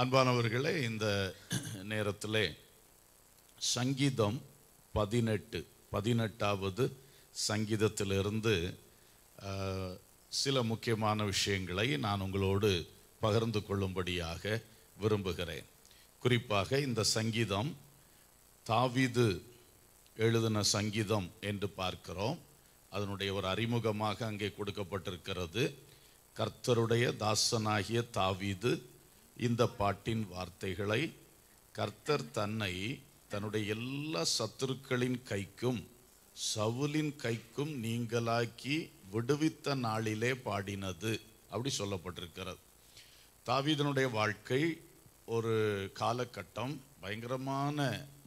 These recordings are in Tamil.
அன்பானவர்களே இந்த நேரத்தில் சங்கீதம் பதினெட்டு பதினெட்டாவது சங்கீதத்திலிருந்து சில முக்கியமான விஷயங்களை நான் உங்களோடு பகிர்ந்து கொள்ளும்படியாக விரும்புகிறேன் குறிப்பாக இந்த சங்கீதம் தாவிது எழுதின சங்கீதம் என்று பார்க்கிறோம் அதனுடைய ஒரு அறிமுகமாக அங்கே கொடுக்கப்பட்டிருக்கிறது கர்த்தருடைய தாசனாகிய தாவிது இந்த பாட்டின் வார்த்தைகளை கர்த்தர் தன்னை தன்னுடைய எல்லா சத்துருக்களின் கைக்கும் சவுலின் கைக்கும் நீங்களாக்கி விடுவித்த நாளிலே பாடினது அப்படி சொல்லப்பட்டிருக்கிறது தாவீதனுடைய வாழ்க்கை ஒரு காலகட்டம் பயங்கரமான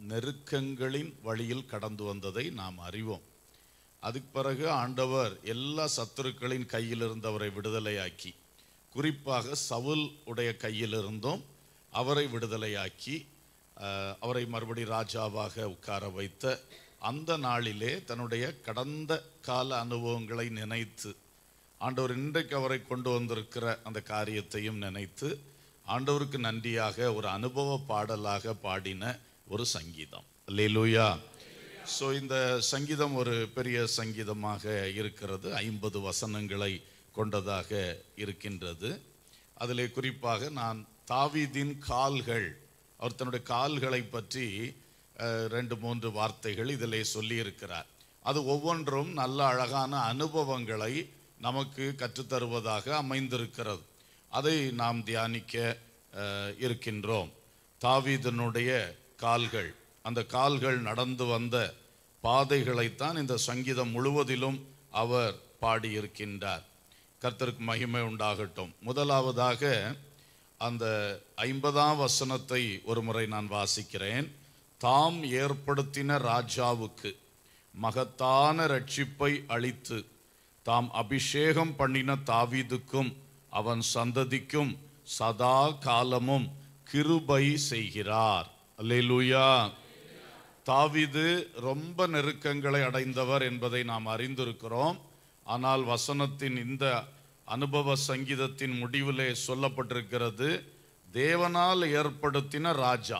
நெருக்கங்களின் வழியில் கடந்து வந்ததை நாம் அறிவோம் அதுக்கு பிறகு ஆண்டவர் எல்லா சத்துருக்களின் கையிலிருந்து அவரை விடுதலையாக்கி குறிப்பாக சவுல் உடைய கையிலிருந்தும் அவரை விடுதலையாக்கி அவரை மறுபடி ராஜாவாக உட்கார வைத்த அந்த நாளிலே தன்னுடைய கடந்த கால அனுபவங்களை நினைத்து ஆண்டவர் இன்றைக்கு அவரை கொண்டு வந்திருக்கிற அந்த காரியத்தையும் நினைத்து ஆண்டவருக்கு நன்றியாக ஒரு அனுபவ பாடலாக பாடின ஒரு சங்கீதம் லூயா ஸோ இந்த சங்கீதம் ஒரு பெரிய சங்கீதமாக இருக்கிறது ஐம்பது வசனங்களை கொண்டதாக இருக்கின்றது அதில் குறிப்பாக நான் தாவிதின் கால்கள் அவர் தன்னுடைய கால்களை பற்றி ரெண்டு மூன்று வார்த்தைகள் இதில் சொல்லியிருக்கிறார் அது ஒவ்வொன்றும் நல்ல அழகான அனுபவங்களை நமக்கு கற்றுத்தருவதாக அமைந்திருக்கிறது அதை நாம் தியானிக்க இருக்கின்றோம் தாவிதனுடைய கால்கள் அந்த கால்கள் நடந்து வந்த பாதைகளைத்தான் இந்த சங்கீதம் முழுவதிலும் அவர் பாடியிருக்கின்றார் கர்த்தருக்கு மகிமை உண்டாகட்டும் முதலாவதாக அந்த ஐம்பதாம் வசனத்தை ஒரு முறை நான் வாசிக்கிறேன் தாம் ஏற்படுத்தின ராஜாவுக்கு மகத்தான ரட்சிப்பை அளித்து தாம் அபிஷேகம் பண்ணின தாவீதுக்கும் அவன் சந்ததிக்கும் சதா காலமும் கிருபை செய்கிறார் அல்லேலூயா தாவிது ரொம்ப நெருக்கங்களை அடைந்தவர் என்பதை நாம் அறிந்திருக்கிறோம் ஆனால் வசனத்தின் இந்த அனுபவ சங்கீதத்தின் முடிவிலே சொல்லப்பட்டிருக்கிறது தேவனால் ஏற்படுத்தின ராஜா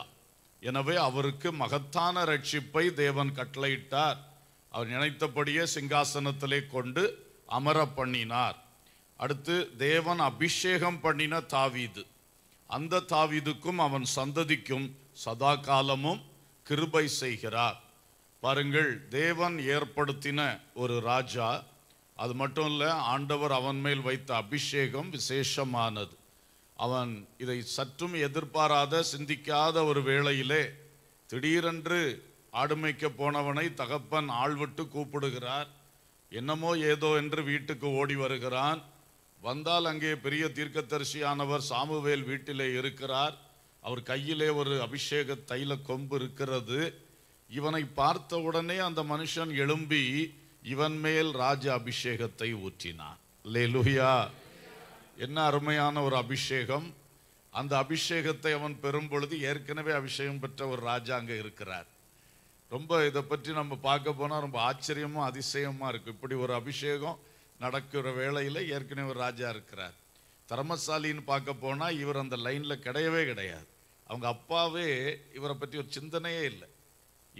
எனவே அவருக்கு மகத்தான ரட்சிப்பை தேவன் கட்டளையிட்டார் அவர் நினைத்தபடியே சிங்காசனத்திலே கொண்டு அமர பண்ணினார் அடுத்து தேவன் அபிஷேகம் பண்ணின தாவீது அந்த தாவீதுக்கும் அவன் சந்ததிக்கும் சதா காலமும் கிருபை செய்கிறார் பாருங்கள் தேவன் ஏற்படுத்தின ஒரு ராஜா அது மட்டும் இல்லை ஆண்டவர் அவன் மேல் வைத்த அபிஷேகம் விசேஷமானது அவன் இதை சற்றும் எதிர்பாராத சிந்திக்காத ஒரு வேளையிலே திடீரென்று ஆடுமைக்க போனவனை தகப்பன் ஆள்விட்டு கூப்பிடுகிறார் என்னமோ ஏதோ என்று வீட்டுக்கு ஓடி வருகிறான் வந்தால் அங்கே பெரிய தீர்க்கதரிசியானவர் சாமுவேல் வீட்டிலே இருக்கிறார் அவர் கையிலே ஒரு அபிஷேக தைல கொம்பு இருக்கிறது இவனை பார்த்த உடனே அந்த மனுஷன் எழும்பி இவன் மேல் ராஜ அபிஷேகத்தை ஊற்றினான் லே லுஹியா என்ன அருமையான ஒரு அபிஷேகம் அந்த அபிஷேகத்தை அவன் பெறும் பொழுது ஏற்கனவே அபிஷேகம் பெற்ற ஒரு ராஜா அங்கே இருக்கிறார் ரொம்ப இதை பற்றி நம்ம பார்க்க போனால் ரொம்ப ஆச்சரியமும் அதிசயமாக இருக்கும் இப்படி ஒரு அபிஷேகம் நடக்கிற வேளையில் ஏற்கனவே ஒரு ராஜா இருக்கிறார் தர்மசாலின்னு பார்க்க போனால் இவர் அந்த லைனில் கிடையவே கிடையாது அவங்க அப்பாவே இவரை பற்றி ஒரு சிந்தனையே இல்லை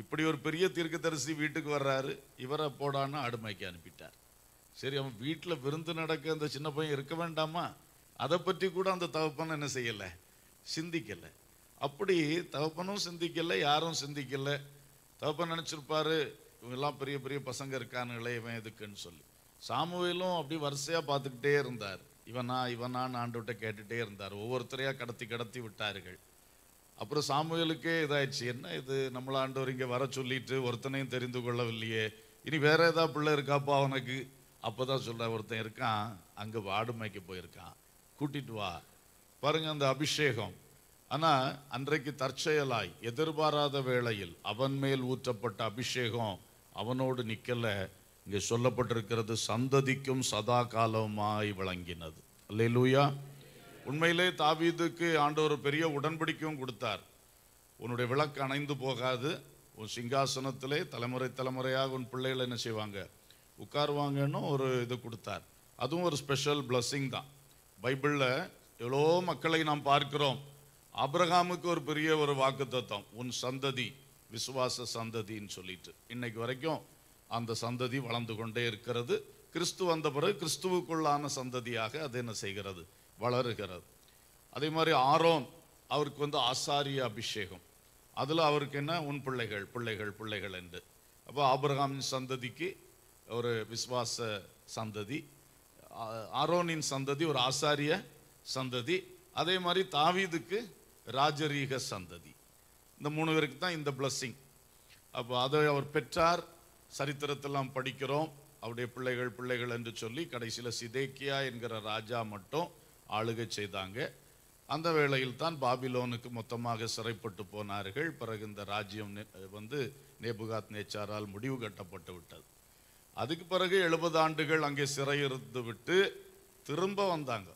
இப்படி ஒரு பெரிய தீர்க்கதரிசி வீட்டுக்கு வர்றாரு இவரை போடான்னு ஆடுமைக்கு அனுப்பிட்டார் சரி அவன் வீட்டில் விருந்து நடக்க அந்த சின்ன பையன் இருக்க வேண்டாமா அதை பற்றி கூட அந்த தகப்பன் என்ன செய்யலை சிந்திக்கலை அப்படி தகப்பனும் சிந்திக்கலை யாரும் சிந்திக்கலை தகப்பன் நினச்சிருப்பாரு இவங்கெல்லாம் பெரிய பெரிய பசங்க இருக்கானுங்களே இவன் எதுக்குன்னு சொல்லி சாமுவேலும் அப்படி வரிசையாக பார்த்துக்கிட்டே இருந்தார் இவனா இவனான்னு ஆண்டுகிட்ட கேட்டுகிட்டே இருந்தார் ஒவ்வொருத்தரையாக கடத்தி கடத்தி விட்டார்கள் அப்புறம் சாமுவேலுக்கே இதாயிடுச்சு என்ன இது நம்மள ஆண்டவர் இங்கே வர சொல்லிட்டு ஒருத்தனையும் தெரிந்து கொள்ளவில்லையே இனி வேற ஏதாவது பிள்ளை இருக்காப்பா அவனுக்கு அப்போ தான் சொல்கிற ஒருத்தன் இருக்கான் அங்கே வாடுமைக்கு போயிருக்கான் கூட்டிட்டு வா பாருங்க அந்த அபிஷேகம் ஆனால் அன்றைக்கு தற்செயலாய் எதிர்பாராத வேளையில் அவன் மேல் ஊற்றப்பட்ட அபிஷேகம் அவனோடு நிற்கலை இங்கே சொல்லப்பட்டிருக்கிறது சந்ததிக்கும் சதா காலமாய் விளங்கினது அல்லையா உண்மையிலே தாவீதுக்கு ஆண்டவர் பெரிய உடன்படிக்கையும் கொடுத்தார் உன்னுடைய விளக்கு அணைந்து போகாது உன் சிங்காசனத்திலே தலைமுறை தலைமுறையாக உன் பிள்ளைகள் என்ன செய்வாங்க உட்காருவாங்கன்னு ஒரு இது கொடுத்தார் அதுவும் ஒரு ஸ்பெஷல் பிளஸ்ஸிங் தான் பைபிளில் எவ்வளோ மக்களை நாம் பார்க்கிறோம் அப்ரஹாமுக்கு ஒரு பெரிய ஒரு வாக்கு தத்துவம் உன் சந்ததி விசுவாச சந்ததின்னு சொல்லிட்டு இன்னைக்கு வரைக்கும் அந்த சந்ததி வளர்ந்து கொண்டே இருக்கிறது கிறிஸ்து வந்த பிறகு கிறிஸ்துவுக்குள்ளான சந்ததியாக அது என்ன செய்கிறது வளருகிறது அதே மாதிரி ஆரோன் அவருக்கு வந்து ஆசாரிய அபிஷேகம் அதில் அவருக்கு என்ன உன் பிள்ளைகள் பிள்ளைகள் பிள்ளைகள் என்று அப்போ ஆபிரகாமின் சந்ததிக்கு ஒரு விஸ்வாச சந்ததி ஆரோனின் சந்ததி ஒரு ஆசாரிய சந்ததி அதே மாதிரி தாவீதுக்கு ராஜரீக சந்ததி இந்த மூணு பேருக்கு தான் இந்த பிளஸ்ஸிங் அப்போ அதை அவர் பெற்றார் சரித்திரத்தெல்லாம் படிக்கிறோம் அவருடைய பிள்ளைகள் பிள்ளைகள் என்று சொல்லி கடைசியில் சிதேக்கியா என்கிற ராஜா மட்டும் ஆளுகை செய்தாங்க அந்த வேளையில் தான் பாபிலோனுக்கு மொத்தமாக சிறைப்பட்டு போனார்கள் பிறகு இந்த ராஜ்யம் வந்து நேபுகாத் நேச்சாரால் முடிவு கட்டப்பட்டு விட்டது அதுக்கு பிறகு எழுபது ஆண்டுகள் அங்கே சிறை இருந்து விட்டு திரும்ப வந்தாங்க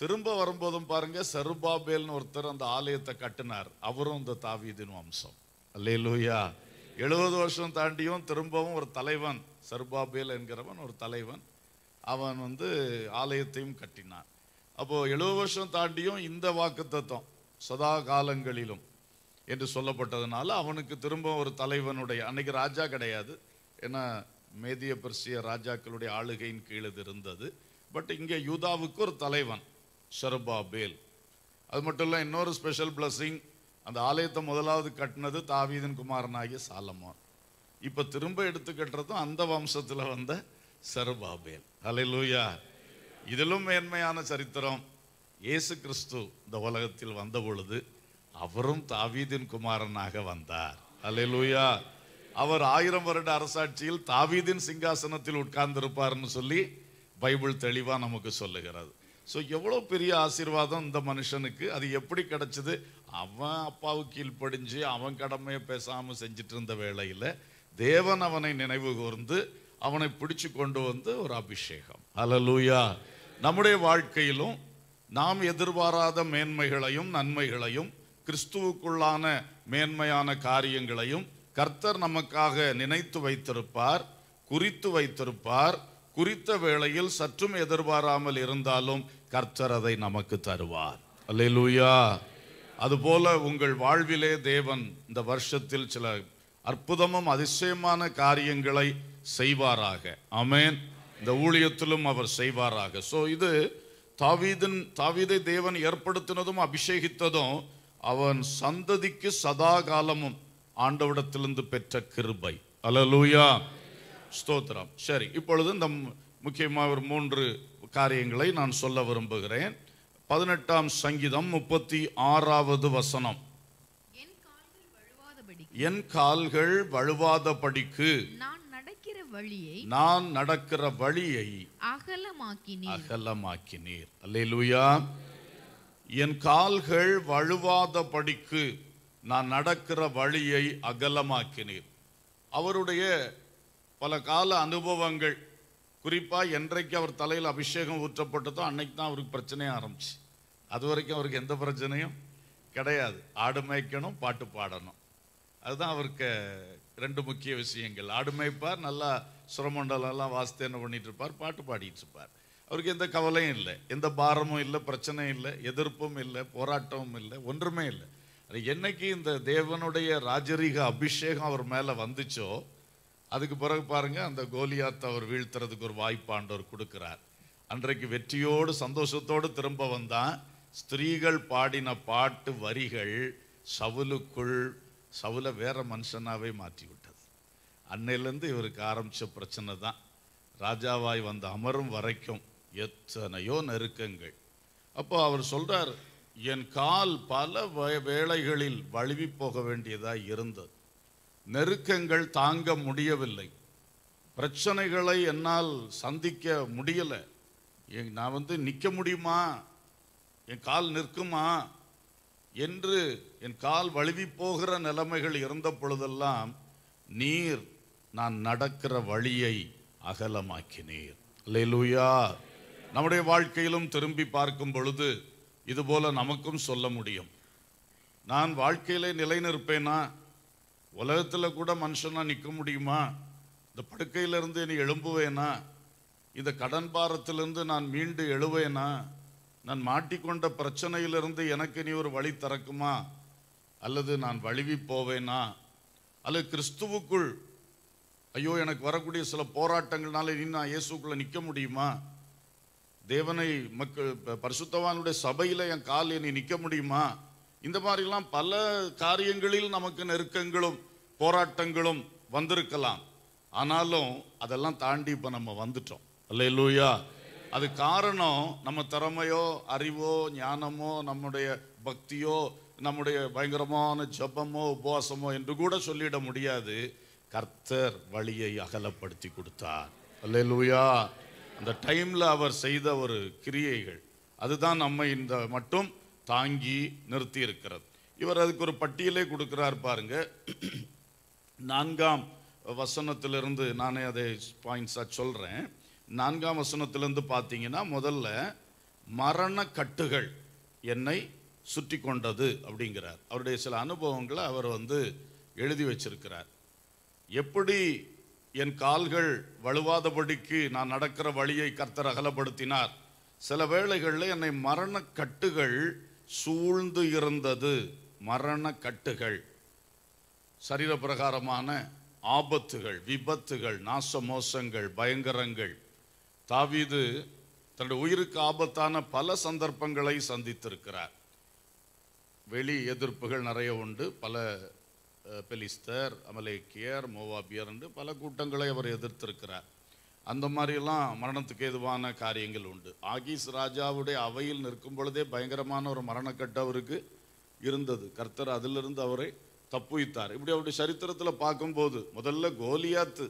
திரும்ப வரும்போதும் பாருங்க சருபாபேல்னு ஒருத்தர் அந்த ஆலயத்தை கட்டினார் அவரும் இந்த தாவீதின் வம்சம் அல்லே லூயா எழுபது வருஷம் தாண்டியும் திரும்பவும் ஒரு தலைவன் சர்பாபேல் என்கிறவன் ஒரு தலைவன் அவன் வந்து ஆலயத்தையும் கட்டினான் அப்போது எழுபது வருஷம் தாண்டியும் இந்த வாக்கு தத்துவம் சதா காலங்களிலும் என்று சொல்லப்பட்டதுனால அவனுக்கு திரும்ப ஒரு தலைவனுடைய அன்னைக்கு ராஜா கிடையாது ஏன்னா மேதிய பெர்சிய ராஜாக்களுடைய ஆளுகையின் கீழே இருந்தது பட் இங்கே யூதாவுக்கு ஒரு தலைவன் ஷர்பா பேல் அது மட்டும் இல்லை இன்னொரு ஸ்பெஷல் பிளஸ்ஸிங் அந்த ஆலயத்தை முதலாவது கட்டினது தாவீதன் குமாரனாகிய சாலமான் இப்போ திரும்ப கட்டுறதும் அந்த வம்சத்தில் வந்த சர்பாபேல் அலை லூயா இதிலும் மேன்மையான சரித்திரம் இயேசு கிறிஸ்து இந்த உலகத்தில் வந்த பொழுது அவரும் தாவீதின் குமாரனாக வந்தார் அலையலூயா அவர் ஆயிரம் வருட அரசாட்சியில் தாவீதின் சிங்காசனத்தில் உட்கார்ந்திருப்பார்னு சொல்லி பைபிள் தெளிவாக நமக்கு சொல்லுகிறது ஸோ எவ்வளோ பெரிய ஆசீர்வாதம் இந்த மனுஷனுக்கு அது எப்படி கிடச்சிது அவன் அப்பாவுக்கு கீழ்ப்படிஞ்சு அவன் கடமையை பேசாமல் செஞ்சிட்டு இருந்த வேளையில் தேவன் அவனை நினைவு கூர்ந்து அவனை பிடிச்சு கொண்டு வந்து ஒரு அபிஷேகம் அலலூயா நம்முடைய வாழ்க்கையிலும் நாம் எதிர்பாராத மேன்மைகளையும் நன்மைகளையும் கிறிஸ்துவுக்குள்ளான மேன்மையான காரியங்களையும் கர்த்தர் நமக்காக நினைத்து வைத்திருப்பார் குறித்து வைத்திருப்பார் குறித்த வேளையில் சற்றும் எதிர்பாராமல் இருந்தாலும் கர்த்தர் அதை நமக்கு தருவார் அல்லேலூயா அதுபோல உங்கள் வாழ்விலே தேவன் இந்த வருஷத்தில் சில அற்புதமும் அதிசயமான காரியங்களை செய்வாராக அமேன் இந்த ஊழியத்திலும் அவர் செய்வாராக ஸோ இது தாவீதன் தாவீதை தேவன் ஏற்படுத்தினதும் அபிஷேகித்ததும் அவன் சந்ததிக்கு சதா காலமும் ஆண்டவிடத்திலிருந்து பெற்ற கிருபை அலலூயா ஸ்தோத்திரம் சரி இப்பொழுது இந்த முக்கியமாக ஒரு மூன்று காரியங்களை நான் சொல்ல விரும்புகிறேன் பதினெட்டாம் சங்கீதம் முப்பத்தி ஆறாவது வசனம் என் கால்கள் வழுவாத படிக்கு நான் வழியை நான் நடக்கிற வழியை அகலமாக்கினீர் அகலமாக்கினீர் அல்லேலூயா என் கால்கள் வழுவாத படிக்கு நான் நடக்கிற வழியை அகலமாக்கினீர் அவருடைய பல கால அனுபவங்கள் குறிப்பாக என்றைக்கு அவர் தலையில் அபிஷேகம் ஊற்றப்பட்டதோ அன்னைக்கு தான் அவருக்கு பிரச்சனையே ஆரம்பிச்சு அது வரைக்கும் அவருக்கு எந்த பிரச்சனையும் கிடையாது ஆடு மேய்க்கணும் பாட்டு பாடணும் அதுதான் அவருக்கு ரெண்டு முக்கிய விஷயங்கள் ஆடு மேய்ப்பார் நல்லா சுரமண்டலம்லாம் வாசித்து என்ன பண்ணிகிட்டு இருப்பார் பாட்டு பாடிட்டு இருப்பார் அவருக்கு எந்த கவலையும் இல்லை எந்த பாரமும் இல்லை பிரச்சனையும் இல்லை எதிர்ப்பும் இல்லை போராட்டமும் இல்லை ஒன்றுமே இல்லை என்னைக்கு இந்த தேவனுடைய ராஜரீக அபிஷேகம் அவர் மேலே வந்துச்சோ அதுக்கு பிறகு பாருங்கள் அந்த கோலியாத்த அவர் வீழ்த்துறதுக்கு ஒரு வாய்ப்பாண்டவர் கொடுக்குறார் அன்றைக்கு வெற்றியோடு சந்தோஷத்தோடு திரும்ப வந்தான் ஸ்திரீகள் பாடின பாட்டு வரிகள் சவுலுக்குள் சவுலை வேற மனுஷனாகவே மாற்றி அன்னையிலேருந்து இவருக்கு ஆரம்பித்த பிரச்சனை தான் ராஜாவாய் வந்த அமரும் வரைக்கும் எத்தனையோ நெருக்கங்கள் அப்போ அவர் சொல்கிறார் என் கால் பல வேளைகளில் வழுவி போக வேண்டியதாக இருந்தது நெருக்கங்கள் தாங்க முடியவில்லை பிரச்சனைகளை என்னால் சந்திக்க முடியலை நான் வந்து நிற்க முடியுமா என் கால் நிற்குமா என்று என் கால் வழுவி போகிற நிலைமைகள் இருந்த பொழுதெல்லாம் நீர் நான் நடக்கிற வழியை அகலமாக்கினீர் லெலுயா நம்முடைய வாழ்க்கையிலும் திரும்பி பார்க்கும் பொழுது இதுபோல நமக்கும் சொல்ல முடியும் நான் வாழ்க்கையிலே நிலை நிற்பேனா உலகத்தில் கூட மனுஷனாக நிற்க முடியுமா இந்த படுக்கையிலிருந்து நீ எழும்புவேனா இந்த கடன் பாரத்திலிருந்து நான் மீண்டு எழுவேனா நான் மாட்டிக்கொண்ட பிரச்சனையிலிருந்து எனக்கு நீ ஒரு வழி திறக்குமா அல்லது நான் வழுவி போவேனா அல்லது கிறிஸ்துவுக்குள் ஐயோ எனக்கு வரக்கூடிய சில போராட்டங்கள்னால இனி நான் இயேசுக்குள்ளே நிற்க முடியுமா தேவனை மக்கள் பரிசுத்தவானுடைய சபையில் என் கால் இனி நிற்க முடியுமா இந்த மாதிரிலாம் பல காரியங்களில் நமக்கு நெருக்கங்களும் போராட்டங்களும் வந்திருக்கலாம் ஆனாலும் அதெல்லாம் தாண்டி இப்போ நம்ம வந்துட்டோம் அல்ல லூயா அது காரணம் நம்ம திறமையோ அறிவோ ஞானமோ நம்முடைய பக்தியோ நம்முடைய பயங்கரமான ஜபமோ உபவாசமோ என்று கூட சொல்லிட முடியாது கர்த்தர் வழியை அகலப்படுத்தி கொடுத்தார் அல்லூயா அந்த டைமில் அவர் செய்த ஒரு கிரியைகள் அதுதான் நம்ம இந்த மட்டும் தாங்கி நிறுத்தி இருக்கிறது இவர் அதுக்கு ஒரு பட்டியலே கொடுக்கிறார் பாருங்க நான்காம் வசனத்திலிருந்து நானே அதை பாயிண்ட்ஸாக சொல்கிறேன் நான்காம் வசனத்திலேருந்து பார்த்தீங்கன்னா முதல்ல மரண கட்டுகள் என்னை சுற்றி கொண்டது அப்படிங்கிறார் அவருடைய சில அனுபவங்களை அவர் வந்து எழுதி வச்சிருக்கிறார் எப்படி என் கால்கள் வலுவாதபடிக்கு நான் நடக்கிற வழியை கர்த்தர் அகலப்படுத்தினார் சில வேளைகளில் என்னை மரண கட்டுகள் சூழ்ந்து இருந்தது மரண கட்டுகள் சரீர பிரகாரமான ஆபத்துகள் விபத்துகள் நாச மோசங்கள் பயங்கரங்கள் தாவீது தன்னுடைய உயிருக்கு ஆபத்தான பல சந்தர்ப்பங்களை சந்தித்திருக்கிறார் வெளி எதிர்ப்புகள் நிறைய உண்டு பல பெலிஸ்தர் அமலேக்கியர் மோவாபியர் என்று பல கூட்டங்களை அவர் எதிர்த்திருக்கிறார் அந்த மாதிரிலாம் மரணத்துக்கு எதுவான காரியங்கள் உண்டு ஆகிஸ் ராஜாவுடைய அவையில் நிற்கும் பொழுதே பயங்கரமான ஒரு மரணக்கட்டு அவருக்கு இருந்தது கர்த்தர் அதிலிருந்து அவரை தப்புவித்தார் இப்படி அவருடைய சரித்திரத்தில் பார்க்கும்போது முதல்ல கோலியாத்து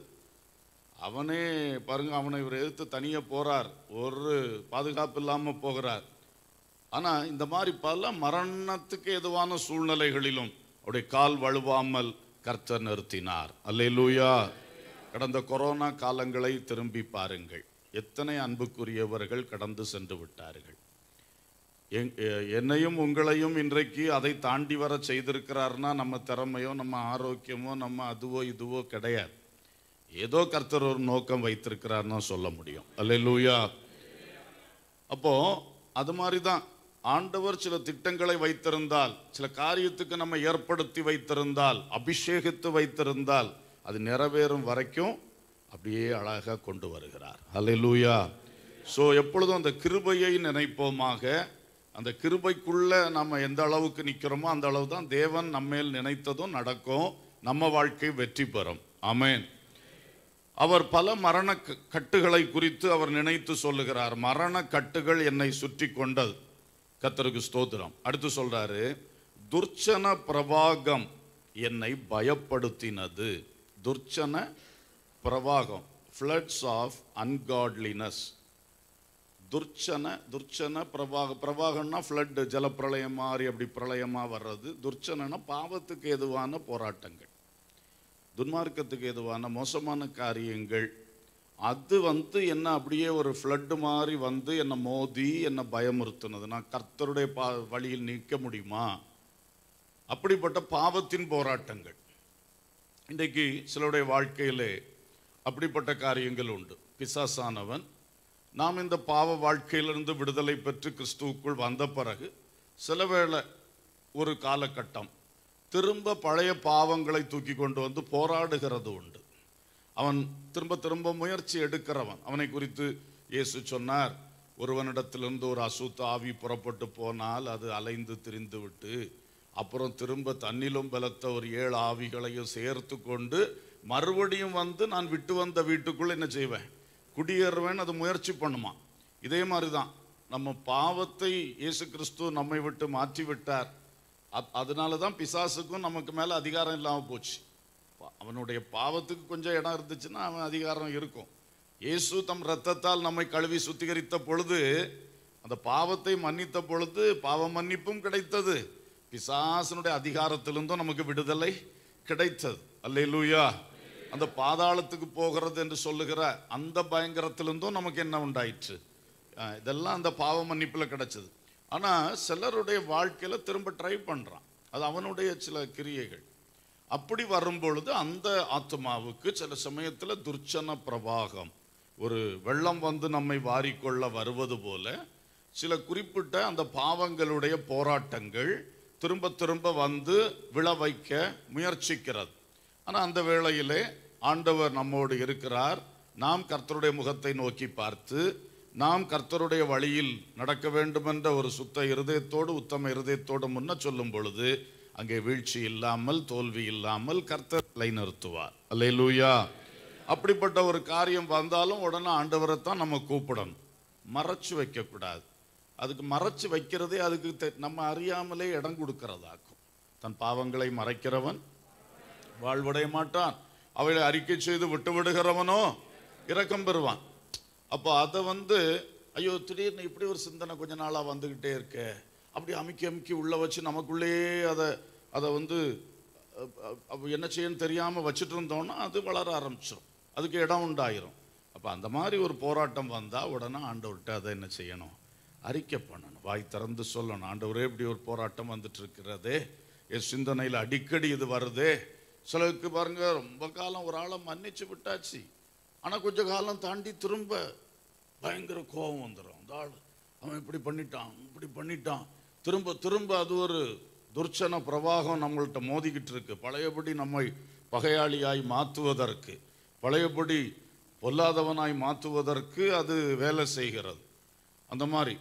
அவனே பாருங்க அவனை இவர் எதிர்த்து தனியாக போகிறார் ஒரு பாதுகாப்பு இல்லாமல் போகிறார் ஆனால் இந்த மாதிரி பல மரணத்துக்கு எதுவான சூழ்நிலைகளிலும் உடைய கால் வலுவாமல் கர்த்தர் நிறுத்தினார் அல்லேலூயா கடந்த கொரோனா காலங்களை திரும்பி பாருங்கள் எத்தனை அன்புக்குரியவர்கள் கடந்து சென்று விட்டார்கள் என்னையும் உங்களையும் இன்றைக்கு அதை தாண்டி வர செய்திருக்கிறார்னா நம்ம திறமையோ நம்ம ஆரோக்கியமோ நம்ம அதுவோ இதுவோ கிடையாது ஏதோ கர்த்தர் ஒரு நோக்கம் வைத்திருக்கிறார்னா சொல்ல முடியும் அல்ல லூயா அப்போ அது மாதிரி தான் ஆண்டவர் சில திட்டங்களை வைத்திருந்தால் சில காரியத்துக்கு நம்ம ஏற்படுத்தி வைத்திருந்தால் அபிஷேகித்து வைத்திருந்தால் அது நிறைவேறும் வரைக்கும் அப்படியே அழகாக கொண்டு வருகிறார் அல்ல லூயா ஸோ எப்பொழுதும் அந்த கிருபையை நினைப்போமாக அந்த கிருபைக்குள்ளே நம்ம எந்த அளவுக்கு நிற்கிறோமோ அந்த அளவு தான் தேவன் நம்மேல் நினைத்ததும் நடக்கும் நம்ம வாழ்க்கை வெற்றி பெறும் அமேன் அவர் பல மரண கட்டுகளை குறித்து அவர் நினைத்து சொல்லுகிறார் மரண கட்டுகள் என்னை சுற்றி கொண்டது கத்தருக்கு ஸ்தோத்திரம் அடுத்து சொல்கிறாரு துர்ச்சன பிரவாகம் என்னை பயப்படுத்தினது துர்ச்சன பிரவாகம் ஃப்ளட்ஸ் ஆஃப் அன்காட்லினஸ் துர்ச்சன துர்ச்சன பிரவாக பிரவாகம்னா ஃப்ளட்டு ஜலப்பிரளயம் மாறி அப்படி பிரளயமாக வர்றது துர்ச்சனைனா பாவத்துக்கு எதுவான போராட்டங்கள் துன்மார்க்கத்துக்கு எதுவான மோசமான காரியங்கள் அது வந்து என்ன அப்படியே ஒரு ஃப்ளட்டு மாதிரி வந்து என்னை மோதி என்னை பயமுறுத்துனது நான் கர்த்தருடைய பா வழியில் நிற்க முடியுமா அப்படிப்பட்ட பாவத்தின் போராட்டங்கள் இன்றைக்கு சிலருடைய வாழ்க்கையிலே அப்படிப்பட்ட காரியங்கள் உண்டு பிசாசானவன் நாம் இந்த பாவ வாழ்க்கையிலிருந்து விடுதலை பெற்று கிறிஸ்துவுக்குள் வந்த பிறகு சில வேளை ஒரு காலகட்டம் திரும்ப பழைய பாவங்களை தூக்கி கொண்டு வந்து போராடுகிறது உண்டு அவன் திரும்ப திரும்ப முயற்சி எடுக்கிறவன் அவனை குறித்து இயேசு சொன்னார் ஒருவனிடத்திலிருந்து ஒரு அசுத்த ஆவி புறப்பட்டு போனால் அது அலைந்து திரிந்து விட்டு அப்புறம் திரும்ப தன்னிலும் பலத்த ஒரு ஏழு ஆவிகளையும் சேர்த்து கொண்டு மறுபடியும் வந்து நான் விட்டு வந்த வீட்டுக்குள்ளே என்ன செய்வேன் குடியேறுவேன் அது முயற்சி பண்ணுமா இதே மாதிரி தான் நம்ம பாவத்தை இயேசு கிறிஸ்து நம்மை விட்டு மாற்றி விட்டார் அதனால தான் பிசாசுக்கும் நமக்கு மேலே அதிகாரம் இல்லாமல் போச்சு அவனுடைய பாவத்துக்கு கொஞ்சம் இடம் இருந்துச்சுன்னா அவன் அதிகாரம் இருக்கும் இயேசு தம் ரத்தத்தால் நம்மை கழுவி சுத்திகரித்த பொழுது அந்த பாவத்தை மன்னித்த பொழுது பாவ மன்னிப்பும் கிடைத்தது பிசாசனுடைய அதிகாரத்திலிருந்தும் நமக்கு விடுதலை கிடைத்தது அல்லே லூயா அந்த பாதாளத்துக்கு போகிறது என்று சொல்லுகிற அந்த பயங்கரத்திலிருந்தும் நமக்கு என்ன உண்டாயிற்று இதெல்லாம் அந்த பாவ மன்னிப்பில் கிடைச்சது ஆனால் சிலருடைய வாழ்க்கையில் திரும்ப ட்ரை பண்ணுறான் அது அவனுடைய சில கிரியைகள் அப்படி வரும்பொழுது அந்த ஆத்மாவுக்கு சில சமயத்தில் துர்ச்சன பிரவாகம் ஒரு வெள்ளம் வந்து நம்மை வாரிக்கொள்ள வருவது போல சில குறிப்பிட்ட அந்த பாவங்களுடைய போராட்டங்கள் திரும்ப திரும்ப வந்து விழ வைக்க முயற்சிக்கிறது ஆனால் அந்த வேளையிலே ஆண்டவர் நம்மோடு இருக்கிறார் நாம் கர்த்தருடைய முகத்தை நோக்கி பார்த்து நாம் கர்த்தருடைய வழியில் நடக்க வேண்டுமென்ற ஒரு சுத்த இருதயத்தோடு உத்தம இருதயத்தோடு முன்ன சொல்லும் பொழுது அங்கே வீழ்ச்சி இல்லாமல் தோல்வி இல்லாமல் கர்த்தர் நிலைநிறுத்துவார் அல்லே லூயா அப்படிப்பட்ட ஒரு காரியம் வந்தாலும் உடனே ஆண்டவரை தான் நம்ம கூப்பிடணும் மறைச்சு வைக்கக்கூடாது அதுக்கு மறைச்சு வைக்கிறதே அதுக்கு நம்ம அறியாமலே இடம் கொடுக்கிறதாக்கும் தன் பாவங்களை மறைக்கிறவன் வாழ்வடைய மாட்டான் அவளை அறிக்கை செய்து விட்டு விடுகிறவனோ இரக்கம் பெறுவான் அப்போ அதை வந்து ஐயோ திடீர்னு இப்படி ஒரு சிந்தனை கொஞ்ச நாளாக வந்துக்கிட்டே இருக்க அப்படி அமுக்கி அமுக்கி உள்ள வச்சு நமக்குள்ளேயே அதை அதை வந்து என்ன செய்யன்னு தெரியாமல் வச்சுட்டு இருந்தோன்னா அது வளர ஆரம்பிச்சிடும் அதுக்கு இடம் உண்டாயிரும் அப்போ அந்த மாதிரி ஒரு போராட்டம் வந்தால் உடனே ஆண்டவர்கிட்ட அதை என்ன செய்யணும் அறிக்கை பண்ணணும் வாய் திறந்து சொல்லணும் ஆண்டவரே இப்படி ஒரு போராட்டம் வந்துட்டு இருக்கிறதே என் சிந்தனையில் அடிக்கடி இது வருதே சிலருக்கு பாருங்க ரொம்ப காலம் ஒரு ஆளை மன்னிச்சு விட்டாச்சு ஆனால் கொஞ்சம் காலம் தாண்டி திரும்ப பயங்கர கோபம் வந்துடும் அந்த ஆள் அவன் இப்படி பண்ணிட்டான் இப்படி பண்ணிட்டான் திரும்ப திரும்ப அது ஒரு துர்ச்சன பிரவாகம் நம்மள்கிட்ட மோதிக்கிட்டு இருக்கு பழையபடி நம்மை பகையாளியாய் மாற்றுவதற்கு பழையபடி பொல்லாதவனாய் மாற்றுவதற்கு அது வேலை செய்கிறது அந்த மாதிரி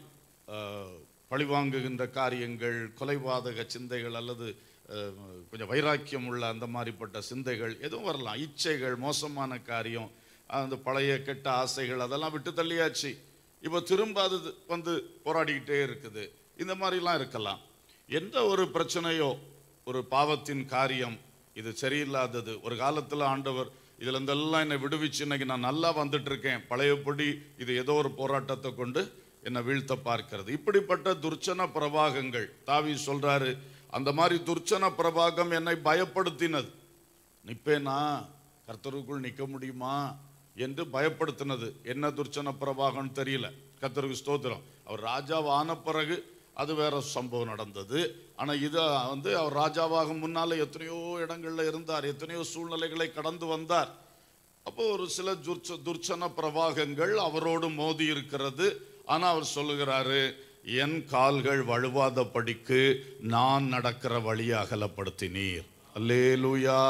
பழிவாங்குகின்ற காரியங்கள் கொலைபாதக சிந்தைகள் அல்லது கொஞ்சம் வைராக்கியம் உள்ள அந்த மாதிரிப்பட்ட சிந்தைகள் எதுவும் வரலாம் இச்சைகள் மோசமான காரியம் அந்த பழைய கெட்ட ஆசைகள் அதெல்லாம் விட்டு தள்ளியாச்சு இப்போ திரும்ப அது வந்து போராடிக்கிட்டே இருக்குது இந்த மாதிரிலாம் இருக்கலாம் எந்த ஒரு பிரச்சனையோ ஒரு பாவத்தின் காரியம் இது சரியில்லாதது ஒரு காலத்தில் ஆண்டவர் இருந்தெல்லாம் என்னை விடுவிச்சு இன்னைக்கு நான் நல்லா வந்துட்டு இருக்கேன் பழையபடி இது ஏதோ ஒரு போராட்டத்தை கொண்டு என்னை வீழ்த்த பார்க்கிறது இப்படிப்பட்ட துர்ச்சன பிரபாகங்கள் தாவி சொல்கிறாரு அந்த மாதிரி துர்ச்சன பிரபாகம் என்னை பயப்படுத்தினது நிற்பேனா கர்த்தருக்குள் நிற்க முடியுமா என்று பயப்படுத்தினது என்ன துர்ச்சன பிரபாகம்னு தெரியல கர்த்தருக்கு ஸ்தோத்திரம் அவர் ராஜாவான பிறகு அது வேற சம்பவம் நடந்தது ஆனால் இது வந்து அவர் ராஜாவாக முன்னால் எத்தனையோ இடங்களில் இருந்தார் எத்தனையோ சூழ்நிலைகளை கடந்து வந்தார் அப்போ ஒரு சில துர்ச்ச துர்ச்சன பிரவாகங்கள் அவரோடு மோதி இருக்கிறது ஆனால் அவர் சொல்லுகிறாரு என் கால்கள் வழுவாத படிக்கு நான் நடக்கிற வழியை அகலப்படுத்தினீர் அல்லே லூயா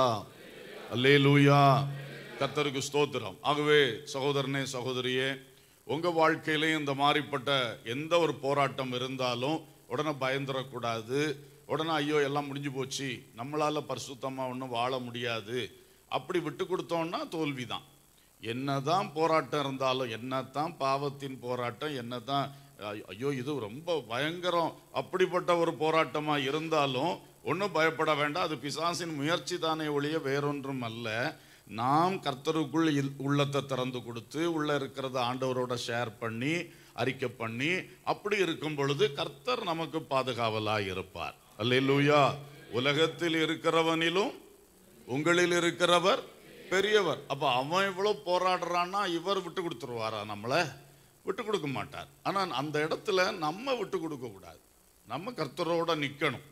அல்லே லூயா கத்தருக்கு ஸ்தோத்திரம் ஆகவே சகோதரனே சகோதரியே உங்கள் வாழ்க்கையிலையும் இந்த மாதிரிப்பட்ட எந்த ஒரு போராட்டம் இருந்தாலும் உடனே பயந்துடக்கூடாது உடனே ஐயோ எல்லாம் முடிஞ்சு போச்சு நம்மளால் பரிசுத்தமாக ஒன்றும் வாழ முடியாது அப்படி விட்டு கொடுத்தோன்னா தோல்வி தான் என்ன தான் போராட்டம் இருந்தாலும் என்ன தான் பாவத்தின் போராட்டம் என்ன தான் ஐயோ இது ரொம்ப பயங்கரம் அப்படிப்பட்ட ஒரு போராட்டமாக இருந்தாலும் ஒன்றும் பயப்பட வேண்டாம் அது பிசாசின் முயற்சி தானே ஒழிய வேறொன்றும் அல்ல நாம் கர்த்தருக்குள் உள்ளத்தை திறந்து கொடுத்து உள்ளே இருக்கிறத ஆண்டவரோட ஷேர் பண்ணி அறிக்கை பண்ணி அப்படி இருக்கும் பொழுது கர்த்தர் நமக்கு பாதுகாவலாக இருப்பார் அல்லூயா உலகத்தில் இருக்கிறவனிலும் உங்களில் இருக்கிறவர் பெரியவர் அப்போ அவன் இவ்வளோ போராடுறான்னா இவர் விட்டு கொடுத்துருவாரா நம்மளை விட்டு கொடுக்க மாட்டார் ஆனால் அந்த இடத்துல நம்ம விட்டு கொடுக்கக்கூடாது நம்ம கர்த்தரோட நிற்கணும்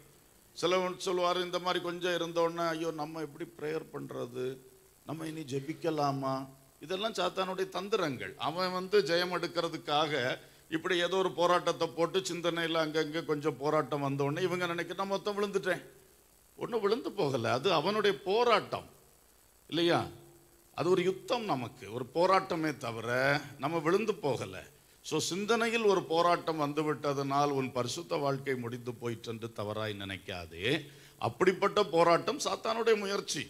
சிலவன் சொல்லுவார் இந்த மாதிரி கொஞ்சம் இருந்தோடனே ஐயோ நம்ம எப்படி ப்ரேயர் பண்ணுறது நம்ம இனி ஜெபிக்கலாமா இதெல்லாம் சாத்தானுடைய தந்திரங்கள் அவன் வந்து ஜெயம் எடுக்கிறதுக்காக இப்படி ஏதோ ஒரு போராட்டத்தை போட்டு சிந்தனையில் அங்கங்கே கொஞ்சம் போராட்டம் வந்தோடனே இவங்க நினைக்கிற நான் மொத்தம் விழுந்துட்டேன் ஒன்றும் விழுந்து போகலை அது அவனுடைய போராட்டம் இல்லையா அது ஒரு யுத்தம் நமக்கு ஒரு போராட்டமே தவிர நம்ம விழுந்து போகலை ஸோ சிந்தனையில் ஒரு போராட்டம் வந்துவிட்டதனால் உன் பரிசுத்த வாழ்க்கை முடிந்து என்று தவறாய் நினைக்காதே அப்படிப்பட்ட போராட்டம் சாத்தானுடைய முயற்சி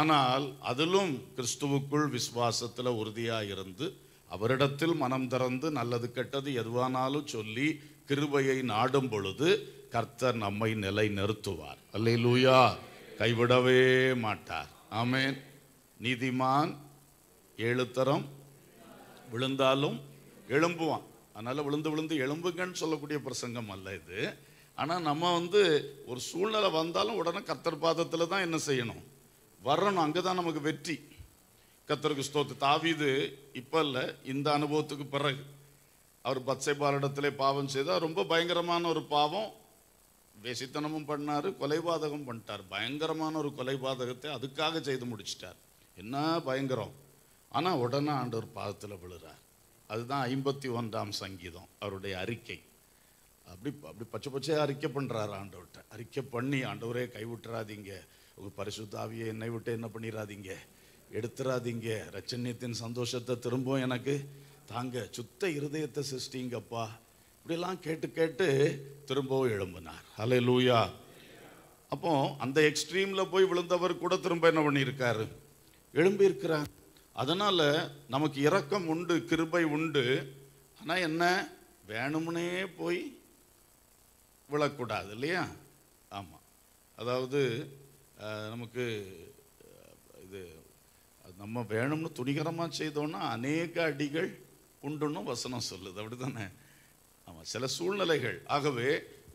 ஆனால் அதிலும் கிறிஸ்துவுக்குள் விசுவாசத்தில் உறுதியாக இருந்து அவரிடத்தில் மனம் திறந்து நல்லது கெட்டது எதுவானாலும் சொல்லி கிருபையை நாடும் பொழுது கர்த்தர் நம்மை நிலை நிறுத்துவார் அல்லே லூயா கைவிடவே மாட்டார் ஆமேன் நீதிமான் எழுத்தரம் விழுந்தாலும் எழும்புவான் அதனால் விழுந்து விழுந்து எழும்புங்கன்னு சொல்லக்கூடிய பிரசங்கம் அல்ல இது ஆனால் நம்ம வந்து ஒரு சூழ்நிலை வந்தாலும் உடனே கர்த்தர் பாதத்தில் தான் என்ன செய்யணும் வரணும் அங்கே தான் நமக்கு வெற்றி கத்தருக்கு ஸ்தோத்து தாவிது இப்போ இல்லை இந்த அனுபவத்துக்கு பிறகு அவர் பாலிடத்திலே பாவம் செய்தால் ரொம்ப பயங்கரமான ஒரு பாவம் வேசித்தனமும் பண்ணார் கொலைபாதகம் பண்ணிட்டார் பயங்கரமான ஒரு கொலைபாதகத்தை அதுக்காக செய்து முடிச்சிட்டார் என்ன பயங்கரம் ஆனால் உடனே ஆண்டவர் பாதத்தில் விழுறார் அதுதான் ஐம்பத்தி ஒன்றாம் சங்கீதம் அவருடைய அறிக்கை அப்படி அப்படி பச்சை பச்சையாக அறிக்கை பண்ணுறாரு ஆண்டவர்கிட்ட அறிக்கை பண்ணி ஆண்டவரே கைவிட்டுறாதீங்க உங்கள் பரிசுத்தாவியை என்னை விட்டு என்ன பண்ணிடாதீங்க எடுத்துடாதீங்க ரச்சன்யத்தின் சந்தோஷத்தை திரும்பவும் எனக்கு தாங்க சுத்த இருதயத்தை சிருஷ்டிங்கப்பா இப்படிலாம் கேட்டு கேட்டு திரும்பவும் எழும்பினார் ஹலே லூயா அப்போ அந்த எக்ஸ்ட்ரீமில் போய் விழுந்தவர் கூட திரும்ப என்ன பண்ணியிருக்காரு எழும்பியிருக்கிறார் அதனால் நமக்கு இரக்கம் உண்டு கிருபை உண்டு ஆனால் என்ன வேணும்னே போய் விழக்கூடாது இல்லையா ஆமாம் அதாவது நமக்கு இது நம்ம வேணும்னு துணிகரமாக செய்தோன்னா அநேக அடிகள் உண்டுன்னு வசனம் சொல்லுது அப்படி தானே ஆமாம் சில சூழ்நிலைகள் ஆகவே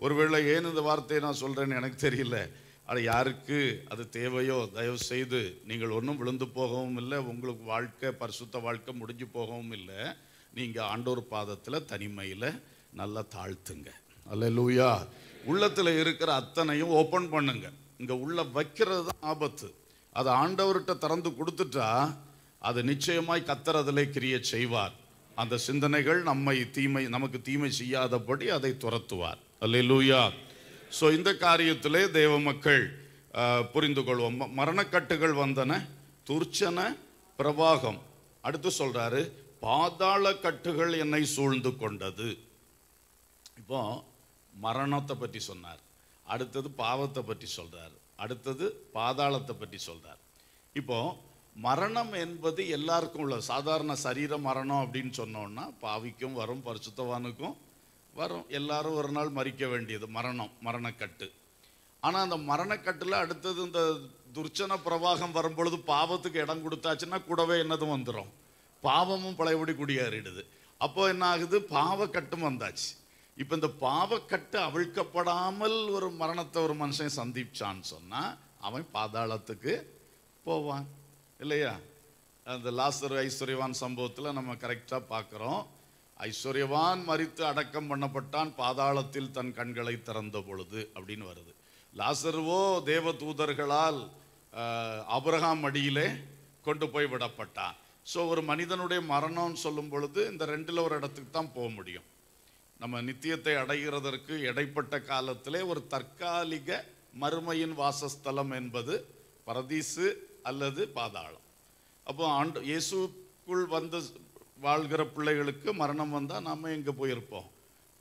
ஒருவேளை ஏன் இந்த வார்த்தையை நான் சொல்கிறேன்னு எனக்கு தெரியல ஆனால் யாருக்கு அது தேவையோ தயவு செய்து நீங்கள் ஒன்றும் விழுந்து போகவும் இல்லை உங்களுக்கு வாழ்க்கை பரிசுத்த வாழ்க்கை முடிஞ்சு போகவும் இல்லை நீங்கள் ஆண்டோர் பாதத்தில் தனிமையில் நல்லா தாழ்த்துங்க அல்ல லூயா உள்ளத்தில் இருக்கிற அத்தனையும் ஓப்பன் பண்ணுங்கள் இங்கே உள்ள வைக்கிறது தான் ஆபத்து அதை ஆண்டவர்கிட்ட திறந்து கொடுத்துட்டா அது நிச்சயமாய் கத்துறதுலே கிரிய செய்வார் அந்த சிந்தனைகள் நம்மை தீமை நமக்கு தீமை செய்யாதபடி அதை துரத்துவார் அல்ல லூயா ஸோ இந்த காரியத்திலே தேவ மக்கள் புரிந்து கொள்வோம் மரணக்கட்டுகள் வந்தன துர்ச்சன பிரவாகம் அடுத்து சொல்கிறாரு பாதாள கட்டுகள் என்னை சூழ்ந்து கொண்டது இப்போ மரணத்தை பற்றி சொன்னார் அடுத்தது பாவத்தை பற்றி சொல்கிறார் அடுத்தது பாதாளத்தை பற்றி சொல்கிறார் இப்போது மரணம் என்பது எல்லாருக்கும் உள்ள சாதாரண சரீர மரணம் அப்படின்னு சொன்னோன்னா பாவிக்கும் வரும் பரிசுத்தவானுக்கும் வரும் எல்லாரும் ஒரு நாள் மறிக்க வேண்டியது மரணம் மரணக்கட்டு ஆனால் அந்த மரணக்கட்டில் அடுத்தது இந்த துர்ச்சன பிரவாகம் வரும்பொழுது பாவத்துக்கு இடம் கொடுத்தாச்சுன்னா கூடவே என்னதும் வந்துடும் பாவமும் பழையபடி குடியேறிடுது அப்போது என்ன ஆகுது பாவக்கட்டும் வந்தாச்சு இப்போ இந்த பாவக்கட்டு அவிழ்க்கப்படாமல் ஒரு மரணத்தை ஒரு மனுஷன் சந்திச்சான்னு சொன்னால் அவன் பாதாளத்துக்கு போவான் இல்லையா அந்த லாஸ்டர் ஐஸ்வர்யவான் சம்பவத்தில் நம்ம கரெக்டாக பார்க்குறோம் ஐஸ்வர்யவான் மறித்து அடக்கம் பண்ணப்பட்டான் பாதாளத்தில் தன் கண்களை திறந்த பொழுது அப்படின்னு வருது லாசர்வோ தேவ தூதர்களால் அபரகாம் அடியிலே கொண்டு போய் விடப்பட்டான் ஸோ ஒரு மனிதனுடைய மரணம்னு சொல்லும் பொழுது இந்த ரெண்டில் ஒரு இடத்துக்கு தான் போக முடியும் நம்ம நித்தியத்தை அடைகிறதற்கு இடைப்பட்ட காலத்திலே ஒரு தற்காலிக மறுமையின் வாசஸ்தலம் என்பது பரதீசு அல்லது பாதாளம் அப்போ ஆண்டு இயேசுக்குள் வந்து வாழ்கிற பிள்ளைகளுக்கு மரணம் வந்தால் நாம் எங்கே போயிருப்போம்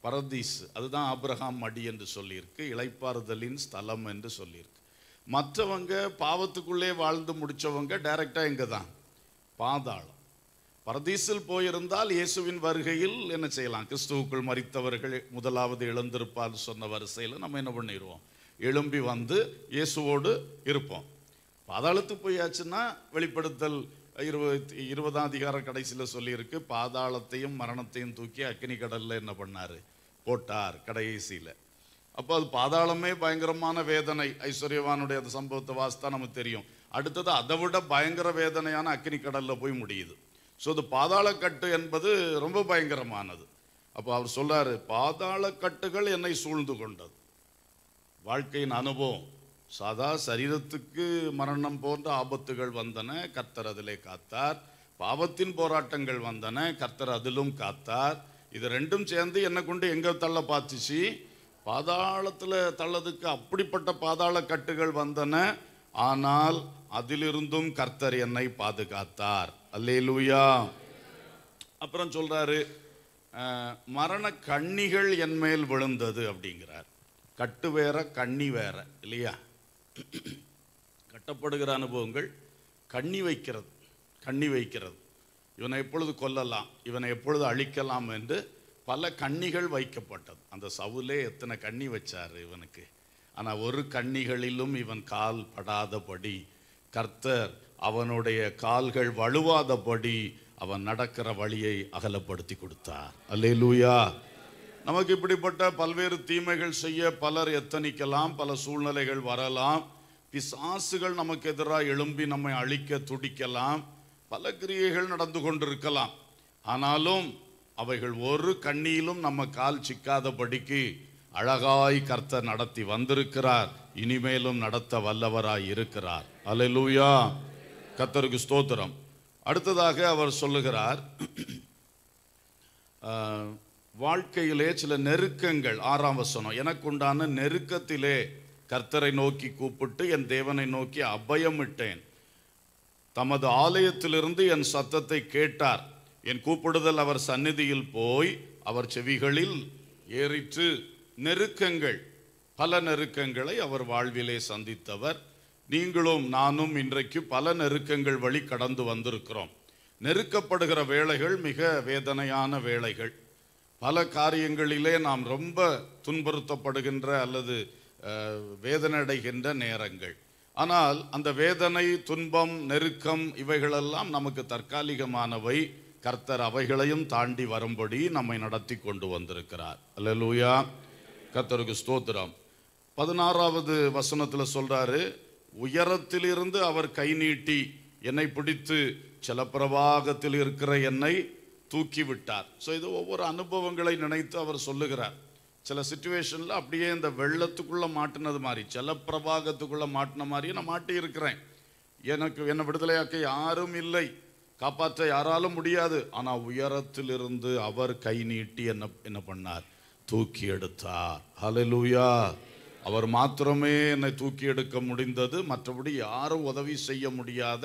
பரதீசு அதுதான் ஆப்ரஹாம் மடி என்று சொல்லியிருக்கு இழைப்பாறுதலின் ஸ்தலம் என்று சொல்லியிருக்கு மற்றவங்க பாவத்துக்குள்ளே வாழ்ந்து முடித்தவங்க டைரெக்டாக இங்கே தான் பாதாளம் பரதீசில் போயிருந்தால் இயேசுவின் வருகையில் என்ன செய்யலாம் கிறிஸ்துவுக்குள் மறித்தவர்கள் முதலாவது எழுந்திருப்பார் சொன்ன வரிசையில் நம்ம என்ன பண்ணிடுவோம் எழும்பி வந்து இயேசுவோடு இருப்போம் பாதாளத்துக்கு போயாச்சுன்னா வெளிப்படுத்தல் இருபத்தி இருபதாம் அதிகாரம் கடைசியில் சொல்லியிருக்கு பாதாளத்தையும் மரணத்தையும் தூக்கி அக்னி கடலில் என்ன பண்ணார் போட்டார் கடைசியில் அப்போ அது பாதாளமே பயங்கரமான வேதனை ஐஸ்வர்யவானுடைய அந்த சம்பவத்தை வாசித்தா நமக்கு தெரியும் அடுத்தது அதை விட பயங்கர வேதனையான அக்னி கடலில் போய் முடியுது ஸோ இது பாதாளக்கட்டு என்பது ரொம்ப பயங்கரமானது அப்போ அவர் சொல்கிறார் பாதாளக்கட்டுகள் என்னை சூழ்ந்து கொண்டது வாழ்க்கையின் அனுபவம் சாதா சரீரத்துக்கு மரணம் போன்ற ஆபத்துகள் வந்தன கர்த்தர் அதிலே காத்தார் பாவத்தின் போராட்டங்கள் வந்தன கர்த்தர் அதிலும் காத்தார் இது ரெண்டும் சேர்ந்து என்னை கொண்டு எங்கே தள்ள பார்த்துச்சு பாதாளத்தில் தள்ளதுக்கு அப்படிப்பட்ட பாதாள கட்டுகள் வந்தன ஆனால் அதிலிருந்தும் கர்த்தர் என்னை பாதுகாத்தார் அல்லேலூயா அப்புறம் சொல்றாரு மரண கண்ணிகள் என்மேல் விழுந்தது அப்படிங்கிறார் கட்டு வேற கண்ணி வேற இல்லையா கட்டப்படுகிற அனுபவங்கள் கண்ணி வைக்கிறது கண்ணி வைக்கிறது இவனை எப்பொழுது கொல்லலாம் இவனை எப்பொழுது அழிக்கலாம் என்று பல கண்ணிகள் வைக்கப்பட்டது அந்த சவுலே எத்தனை கண்ணி வச்சார் இவனுக்கு ஆனால் ஒரு கண்ணிகளிலும் இவன் கால் படாதபடி கர்த்தர் அவனுடைய கால்கள் வலுவாதபடி அவன் நடக்கிற வழியை அகலப்படுத்தி கொடுத்தார் அல்லே லூயா நமக்கு இப்படிப்பட்ட பல்வேறு தீமைகள் செய்ய பலர் எத்தனிக்கலாம் பல சூழ்நிலைகள் வரலாம் பிசாசுகள் நமக்கு எதிராக எழும்பி நம்மை அழிக்க துடிக்கலாம் பல கிரியைகள் நடந்து கொண்டிருக்கலாம் ஆனாலும் அவைகள் ஒரு கண்ணியிலும் நம்ம கால் சிக்காதபடிக்கு அழகாய் கர்த்த நடத்தி வந்திருக்கிறார் இனிமேலும் நடத்த வல்லவராய் இருக்கிறார் அலலூயா கத்தருக்கு ஸ்தோத்திரம் அடுத்ததாக அவர் சொல்லுகிறார் வாழ்க்கையிலே சில நெருக்கங்கள் ஆறாம் வசனம் எனக்குண்டான நெருக்கத்திலே கர்த்தரை நோக்கி கூப்பிட்டு என் தேவனை நோக்கி அபயமிட்டேன் தமது ஆலயத்திலிருந்து என் சத்தத்தை கேட்டார் என் கூப்பிடுதல் அவர் சந்நிதியில் போய் அவர் செவிகளில் ஏறிற்று நெருக்கங்கள் பல நெருக்கங்களை அவர் வாழ்விலே சந்தித்தவர் நீங்களும் நானும் இன்றைக்கு பல நெருக்கங்கள் வழி கடந்து வந்திருக்கிறோம் நெருக்கப்படுகிற வேலைகள் மிக வேதனையான வேலைகள் பல காரியங்களிலே நாம் ரொம்ப துன்புறுத்தப்படுகின்ற அல்லது வேதனையடைகின்ற நேரங்கள் ஆனால் அந்த வேதனை துன்பம் நெருக்கம் இவைகளெல்லாம் நமக்கு தற்காலிகமானவை கர்த்தர் அவைகளையும் தாண்டி வரும்படி நம்மை நடத்தி கொண்டு வந்திருக்கிறார் அல்ல லூயா கர்த்தருக்கு ஸ்தோத்திரம் பதினாறாவது வசனத்தில் சொல்கிறாரு உயரத்திலிருந்து அவர் கை நீட்டி என்னை பிடித்து பிரவாகத்தில் இருக்கிற என்னை தூக்கி விட்டார் ஸோ இது ஒவ்வொரு அனுபவங்களை நினைத்து அவர் சொல்லுகிறார் சில சுச்சுவேஷனில் அப்படியே இந்த வெள்ளத்துக்குள்ளே மாட்டினது மாதிரி செலப்பிரவாகத்துக்குள்ளே மாட்டின மாதிரியே நான் மாட்டி இருக்கிறேன் எனக்கு என்னை விடுதலையாக்க யாரும் இல்லை காப்பாற்ற யாராலும் முடியாது ஆனால் உயரத்திலிருந்து அவர் கை நீட்டி என்ன என்ன பண்ணார் தூக்கி எடுத்தார் ஹலலூயா அவர் மாத்திரமே என்னை தூக்கி எடுக்க முடிந்தது மற்றபடி யாரும் உதவி செய்ய முடியாத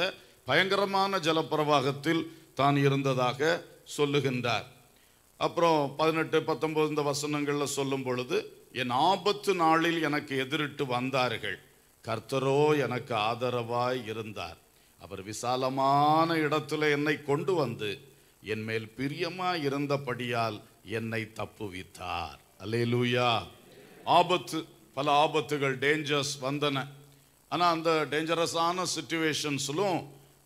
பயங்கரமான ஜலப்பிரவாகத்தில் தான் இருந்ததாக சொல்லுகின்றார் அப்புறம் பதினெட்டு பத்தொன்பது இந்த வசனங்களில் சொல்லும் பொழுது என் ஆபத்து நாளில் எனக்கு எதிரிட்டு வந்தார்கள் கர்த்தரோ எனக்கு ஆதரவாய் இருந்தார் அவர் விசாலமான இடத்துல என்னை கொண்டு வந்து என் மேல் பிரியமாக இருந்தபடியால் என்னை தப்புவித்தார் அலே லூயா ஆபத்து பல ஆபத்துகள் டேஞ்சர்ஸ் வந்தன ஆனால் அந்த டேஞ்சரஸான சுச்சுவேஷன்ஸிலும்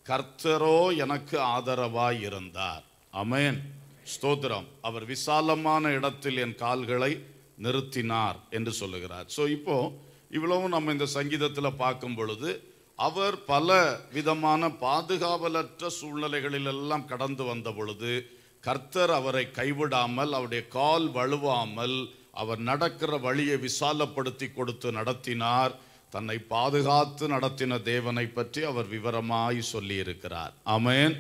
கர்த்தரோ எனக்கு ஆதரவாய் இருந்தார் அமேன் ஸ்தோத்திரம் அவர் விசாலமான இடத்தில் என் கால்களை நிறுத்தினார் என்று சொல்லுகிறார் ஸோ இப்போ இவ்வளவும் நம்ம இந்த சங்கீதத்தில் பார்க்கும் பொழுது அவர் பல விதமான பாதுகாவலற்ற சூழ்நிலைகளிலெல்லாம் கடந்து வந்த பொழுது கர்த்தர் அவரை கைவிடாமல் அவருடைய கால் வலுவாமல் அவர் நடக்கிற வழியை விசாலப்படுத்தி கொடுத்து நடத்தினார் தன்னை பாதுகாத்து நடத்தின தேவனை பற்றி அவர் விவரமாய் சொல்லியிருக்கிறார் அமேன்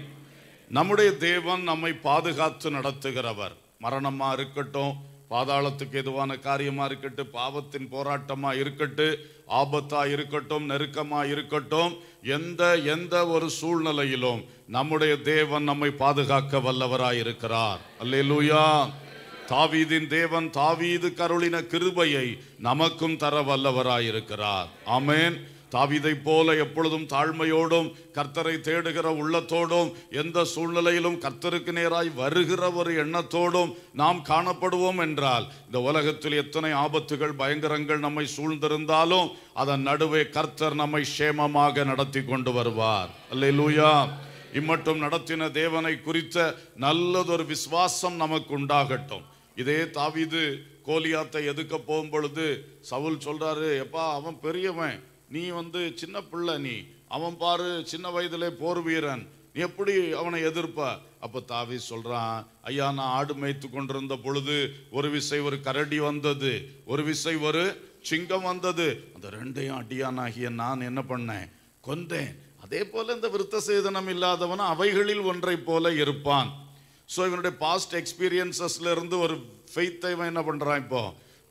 நம்முடைய தேவன் நம்மை பாதுகாத்து நடத்துகிறவர் மரணமாக இருக்கட்டும் பாதாளத்துக்கு எதுவான காரியமாக இருக்கட்டும் பாவத்தின் போராட்டமாக இருக்கட்டும் ஆபத்தாக இருக்கட்டும் நெருக்கமாக இருக்கட்டும் எந்த எந்த ஒரு சூழ்நிலையிலும் நம்முடைய தேவன் நம்மை பாதுகாக்க வல்லவராக இருக்கிறார் அல்லேலூயா தாவீதின் தேவன் தாவீது கருளின கிருபையை நமக்கும் தர வல்லவராயிருக்கிறார் ஆமேன் தாவிதை போல எப்பொழுதும் தாழ்மையோடும் கர்த்தரை தேடுகிற உள்ளத்தோடும் எந்த சூழ்நிலையிலும் கர்த்தருக்கு நேராய் வருகிற ஒரு எண்ணத்தோடும் நாம் காணப்படுவோம் என்றால் இந்த உலகத்தில் எத்தனை ஆபத்துகள் பயங்கரங்கள் நம்மை சூழ்ந்திருந்தாலும் அதன் நடுவே கர்த்தர் நம்மை சேமமாக நடத்தி கொண்டு வருவார் அல்ல லூயா இம்மட்டும் நடத்தின தேவனை குறித்த நல்லதொரு விசுவாசம் நமக்கு உண்டாகட்டும் இதே தாவிது கோலியாத்தை எதுக்க போகும் பொழுது சவுல் சொல்கிறாரு எப்பா அவன் பெரியவன் நீ வந்து சின்ன பிள்ளை நீ அவன் பாரு சின்ன வயதிலே போர் வீரன் நீ எப்படி அவனை எதிர்ப்ப அப்போ தாவி சொல்கிறான் ஐயா நான் ஆடு மேய்த்து கொண்டிருந்த பொழுது ஒரு விசை ஒரு கரடி வந்தது ஒரு விசை ஒரு சிங்கம் வந்தது அந்த ரெண்டையும் அடியானாகிய நான் என்ன பண்ணேன் கொந்தேன் அதே போல் இந்த விருத்த சேதனம் இல்லாதவன் அவைகளில் ஒன்றை போல இருப்பான் ஸோ இவனுடைய பாஸ்ட் எக்ஸ்பீரியன்சஸ்ல இருந்து ஒரு ஃபெய்த்தை இவன் என்ன பண்ணுறான் இப்போ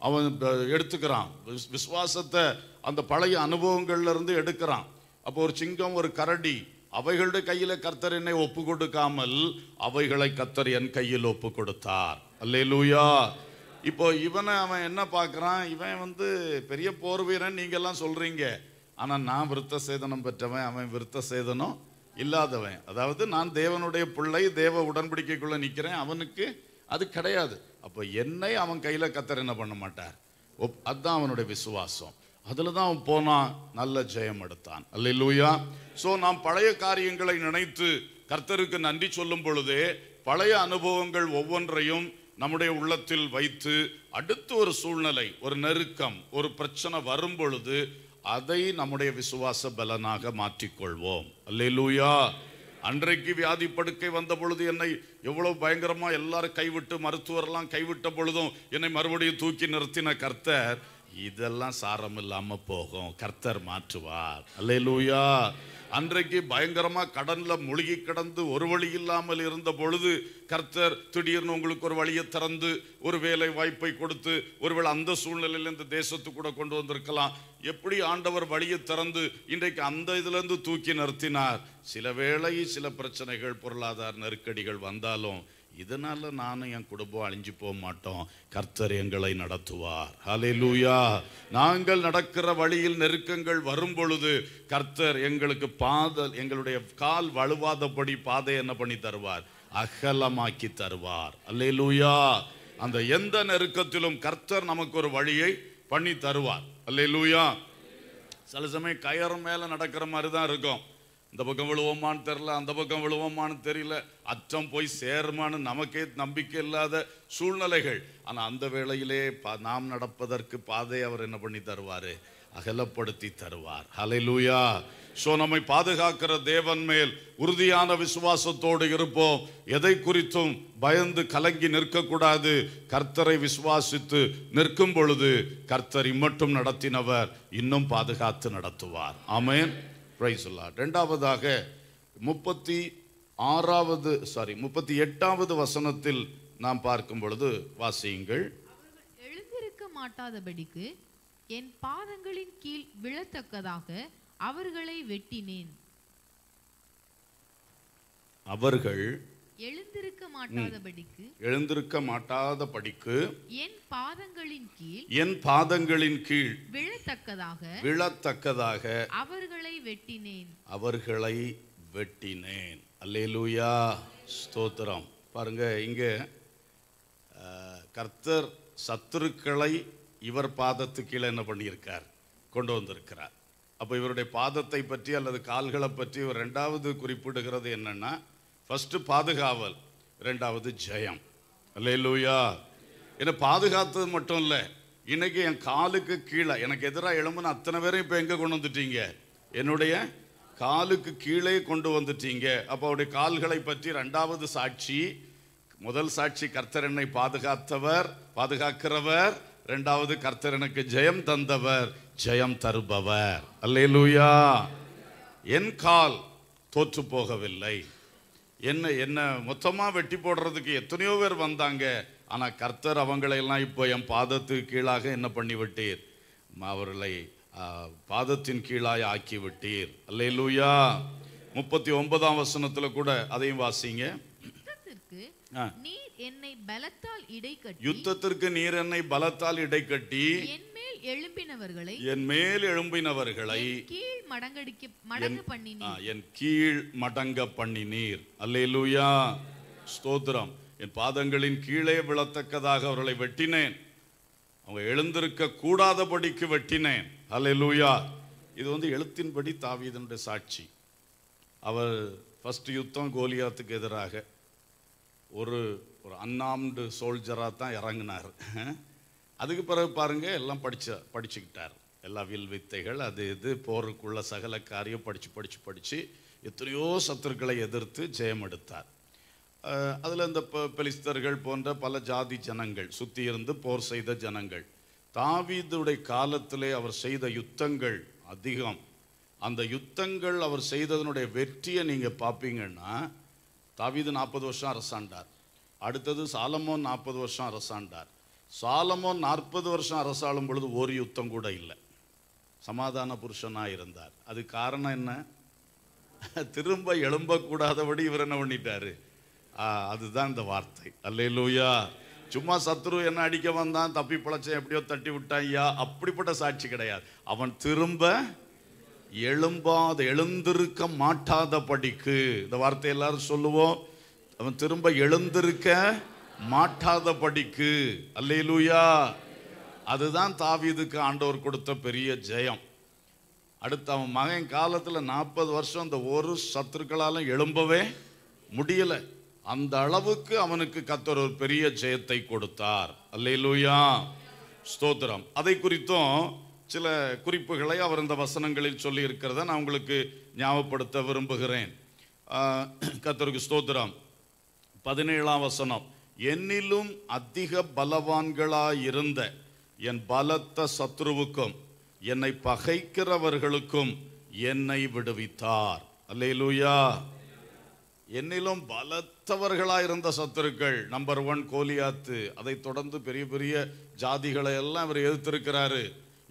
அவன் எடுத்துக்கிறான் விசுவாசத்தை அந்த பழைய அனுபவங்கள்ல இருந்து எடுக்கிறான் அப்போ ஒரு சிங்கம் ஒரு கரடி அவைகளுடைய கையில் கர்த்தர் என்னை ஒப்பு கொடுக்காமல் அவைகளை கர்த்தர் என் கையில் ஒப்பு கொடுத்தார் அல்லே லூயா இப்போ இவனை அவன் என்ன பார்க்குறான் இவன் வந்து பெரிய போர் வீரன் நீங்கள்லாம் சொல்கிறீங்க ஆனால் நான் விருத்த சேதனம் பெற்றவன் அவன் விருத்த சேதனம் இல்லாதவன் அதாவது நான் தேவனுடைய பிள்ளை தேவ உடன்படிக்கைக்குள்ளே நிற்கிறேன் அவனுக்கு அது கிடையாது அப்போ என்னை அவன் கையில் கத்தர் என்ன பண்ண மாட்டார் ஒப் அதுதான் அவனுடைய விசுவாசம் அதில் தான் அவன் போனான் நல்ல ஜெயம் எடுத்தான் அல்ல இல்லையா ஸோ நாம் பழைய காரியங்களை நினைத்து கர்த்தருக்கு நன்றி சொல்லும் பொழுது பழைய அனுபவங்கள் ஒவ்வொன்றையும் நம்முடைய உள்ளத்தில் வைத்து அடுத்து ஒரு சூழ்நிலை ஒரு நெருக்கம் ஒரு பிரச்சனை வரும் பொழுது அதை நம்முடைய விசுவாச பலனாக மாற்றிக்கொள்வோம் லூயா அன்றைக்கு வியாதி படுக்கை வந்த பொழுது என்னை எவ்வளவு பயங்கரமா எல்லாரும் கைவிட்டு மருத்துவரெல்லாம் கைவிட்ட பொழுதும் என்னை மறுபடியும் தூக்கி நிறுத்தின கர்த்தர் இதெல்லாம் சாரம் இல்லாம போகும் கர்த்தர் மாற்றுவார் லூயா அன்றைக்கு பயங்கரமாக கடனில் மூழ்கி கிடந்து ஒரு வழி இல்லாமல் இருந்த பொழுது கர்த்தர் திடீர்னு உங்களுக்கு ஒரு வழியை திறந்து ஒரு வேலை வாய்ப்பை கொடுத்து ஒருவேளை அந்த சூழ்நிலையில் இந்த தேசத்துக்கூட கொண்டு வந்திருக்கலாம் எப்படி ஆண்டவர் வழியை திறந்து இன்றைக்கு அந்த இதுலேருந்து தூக்கி நிறுத்தினார் சில வேளை சில பிரச்சனைகள் பொருளாதார நெருக்கடிகள் வந்தாலும் இதனால் நானும் என் குடும்பம் அழிஞ்சு போக மாட்டோம் கர்த்தர் எங்களை நடத்துவார் ஹலே லூயா நாங்கள் நடக்கிற வழியில் நெருக்கங்கள் வரும் பொழுது கர்த்தர் எங்களுக்கு பாதல் எங்களுடைய கால் வலுவாதபடி பாதை என்ன பண்ணி தருவார் அகலமாக்கி தருவார் அல்லே லூயா அந்த எந்த நெருக்கத்திலும் கர்த்தர் நமக்கு ஒரு வழியை பண்ணி தருவார் அல்லே லூயா சில சமயம் கயர் மேலே நடக்கிற மாதிரி தான் இருக்கும் இந்த பக்கம் விழுவோமான்னு தெரில அந்த பக்கம் விழுவோமான்னு தெரியல அச்சம் போய் சேருமான்னு நமக்கே நம்பிக்கை இல்லாத சூழ்நிலைகள் ஆனால் அந்த வேளையிலே பா நாம் நடப்பதற்கு பாதை அவர் என்ன பண்ணி தருவார் அகலப்படுத்தி தருவார் ஹலை லூயா ஸோ நம்மை பாதுகாக்கிற தேவன் மேல் உறுதியான விசுவாசத்தோடு இருப்போம் எதை குறித்தும் பயந்து கலங்கி நிற்கக்கூடாது கர்த்தரை விசுவாசித்து நிற்கும் பொழுது கர்த்தர் இம்மட்டும் நடத்தினவர் இன்னும் பாதுகாத்து நடத்துவார் ஆமேன் பிரைஸ்லா ரெண்டாவதாக முப்பத்தி ஆறாவது சாரி முப்பத்தி எட்டாவது வசனத்தில் நாம் பார்க்கும் பொழுது வாசியுங்கள் எழுந்திருக்க மாட்டாதபடிக்கு என் பாதங்களின் கீழ் விழத்தக்கதாக அவர்களை வெட்டினேன் அவர்கள் எழுந்திருக்க மாட்டாதபடிக்கு எழுந்திருக்க மாட்டாதபடிக்கு என் பாதங்களின் கீழ் என் பாதங்களின் கீழ் விழத்தக்கதாக விழத்தக்கதாக அவர்களை வெட்டினேன் அவர்களை வெட்டினேன் அல்லேலூயா ஸ்தோத்திரம் பாருங்க இங்க கர்த்தர் சத்துருக்களை இவர் பாதத்து கீழே என்ன பண்ணியிருக்கார் கொண்டு வந்திருக்கிறார் அப்போ இவருடைய பாதத்தை பற்றி அல்லது கால்களை பற்றி ஒரு ரெண்டாவது குறிப்பிடுகிறது என்னென்னா ஃபஸ்ட்டு பாதுகாவல் ரெண்டாவது ஜெயம் அல்லே லூயா என்னை பாதுகாத்தது மட்டும் இல்லை இன்னைக்கு என் காலுக்கு கீழே எனக்கு எதிராக எழும்புன அத்தனை பேரும் இப்போ எங்கே கொண்டு வந்துட்டீங்க என்னுடைய காலுக்கு கீழே கொண்டு வந்துட்டீங்க அப்போ அவருடைய கால்களை பற்றி ரெண்டாவது சாட்சி முதல் சாட்சி கர்த்தர் என்னை பாதுகாத்தவர் பாதுகாக்கிறவர் ரெண்டாவது கர்த்தர் எனக்கு ஜெயம் தந்தவர் ஜெயம் தருபவர் லூயா என் கால் தோற்று போகவில்லை என்ன என்ன மொத்தமாக வெட்டி போடுறதுக்கு எத்தனையோ பேர் வந்தாங்க ஆனால் கர்த்தர் அவங்களையெல்லாம் இப்போ என் பாதத்துக்கு கீழாக என்ன பண்ணிவிட்டீர் அவர்களை பாதத்தின் கீழாய் ஆக்கி விட்டீர் அல்லே லூயா முப்பத்தி ஒன்பதாம் வசனத்தில் கூட அதையும் வாசிங்க நீர் என்னை பலத்தால் இடைக்கட்டி யுத்தத்திற்கு நீர் என்னை பலத்தால் இடைக்கட்டி கட்டி எழும்பினவர்களை என் மேல் எழும்பினவர்களை கீழ் மடங்கடிக்க மடங்க என் கீழ் மடங்க பண்ணினீர் அல்லேலூயா ஸ்தோத்திரம் என் பாதங்களின் கீழே விழத்தக்கதாக அவர்களை வெட்டினேன் அவங்க எழுந்திருக்க கூடாதபடிக்கு வெட்டினேன் அல்லேலூயா இது வந்து எழுத்தின்படி தாவீதனுடைய சாட்சி அவர் ஃபஸ்ட் யுத்தம் கோலியாத்துக்கு எதிராக ஒரு ஒரு அன்னாம்டு சோல்ஜராக தான் இறங்கினார் அதுக்கு பிறகு பாருங்கள் எல்லாம் படித்த படிச்சுக்கிட்டார் எல்லா வில் வித்தைகள் அது இது போருக்குள்ள சகல காரியம் படித்து படித்து படித்து எத்தனையோ சத்துருக்களை எதிர்த்து ஜெயம் எடுத்தார் அதில் இந்த பெலிஸ்தர்கள் போன்ற பல ஜாதி ஜனங்கள் சுற்றி இருந்து போர் செய்த ஜனங்கள் தாவீதுடைய காலத்திலே அவர் செய்த யுத்தங்கள் அதிகம் அந்த யுத்தங்கள் அவர் செய்ததனுடைய வெற்றியை நீங்கள் பார்ப்பீங்கன்னா தாவீது நாற்பது வருஷம் அரசாண்டார் அடுத்தது சாலமோன் நாற்பது வருஷம் அரசாண்டார் சாலமோன் நாற்பது வருஷம் அரசாளும் பொழுது ஒரு யுத்தம் கூட இல்லை சமாதான புருஷனாக இருந்தார் அது காரணம் என்ன திரும்ப எழும்பக்கூடாதபடி இவர் என்ன பண்ணிட்டாரு அதுதான் இந்த வார்த்தை அல்லையிலூயா சும்மா சத்ரு என்ன அடிக்க வந்தான் தப்பி பிழைச்சேன் எப்படியோ தட்டி விட்டான் ஐயா அப்படிப்பட்ட சாட்சி கிடையாது அவன் திரும்ப எழும்பாத எழுந்திருக்க மாட்டாத படிக்கு இந்த வார்த்தை எல்லாரும் சொல்லுவோம் அவன் திரும்ப எழுந்திருக்க மாட்டாத படிக்கு அல்லையிலூயா அதுதான் தாவீதுக்கு ஆண்டவர் கொடுத்த பெரிய ஜெயம் அடுத்து அவன் மகன் காலத்தில் நாற்பது வருஷம் அந்த ஒரு சத்துருக்களாலும் எழும்பவே முடியலை அந்த அளவுக்கு அவனுக்கு கத்தர் ஒரு பெரிய ஜெயத்தை கொடுத்தார் அல்லையிலூயா ஸ்தோத்திரம் அதை குறித்தும் சில குறிப்புகளை அவர் இந்த வசனங்களில் சொல்லி இருக்கிறத நான் உங்களுக்கு ஞாபகப்படுத்த விரும்புகிறேன் கத்தருக்கு ஸ்தோத்திரம் பதினேழாம் வசனம் என்னிலும் அதிக பலவான்களாயிருந்த என் பலத்த சத்ருவுக்கும் என்னை பகைக்கிறவர்களுக்கும் என்னை விடுவித்தார் அல்லேலூயா என்னிலும் பலத்தவர்களாயிருந்த சத்துருக்கள் நம்பர் ஒன் கோலியாத்து அதை தொடர்ந்து பெரிய பெரிய ஜாதிகளை எல்லாம் இவர் எதிர்த்திருக்கிறாரு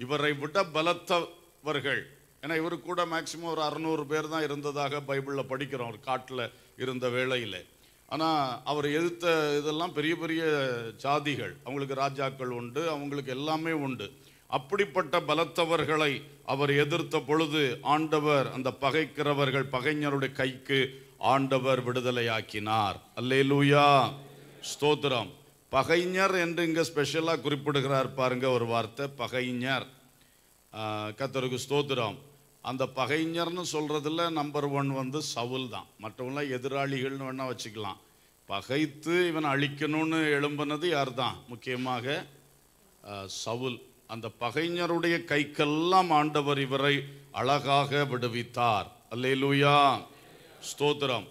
இவரை விட பலத்தவர்கள் ஏன்னா இவரு கூட மேக்சிமம் ஒரு அறநூறு பேர் தான் இருந்ததாக பைபிளில் படிக்கிறோம் ஒரு காட்டில் இருந்த வேளையில் ஆனால் அவர் எதிர்த்த இதெல்லாம் பெரிய பெரிய ஜாதிகள் அவங்களுக்கு ராஜாக்கள் உண்டு அவங்களுக்கு எல்லாமே உண்டு அப்படிப்பட்ட பலத்தவர்களை அவர் எதிர்த்த பொழுது ஆண்டவர் அந்த பகைக்கிறவர்கள் பகைஞருடைய கைக்கு ஆண்டவர் விடுதலையாக்கினார் அல்லே லூயா ஸ்தோத்திரம் பகைஞர் என்று இங்கே ஸ்பெஷலாக குறிப்பிடுகிறார் பாருங்க ஒரு வார்த்தை பகைஞர் கத்தருக்கு ஸ்தோத்திரம் அந்த பகைஞர்னு சொல்கிறதுல நம்பர் ஒன் வந்து சவுல் தான் மற்றவங்களாம் எதிராளிகள்னு வேணால் வச்சுக்கலாம் பகைத்து இவன் அழிக்கணும்னு எழும்பினது யார் தான் முக்கியமாக சவுல் அந்த பகைஞருடைய கைக்கெல்லாம் ஆண்டவர் இவரை அழகாக விடுவித்தார் அல்லே லூயா ஸ்தோத்திரம்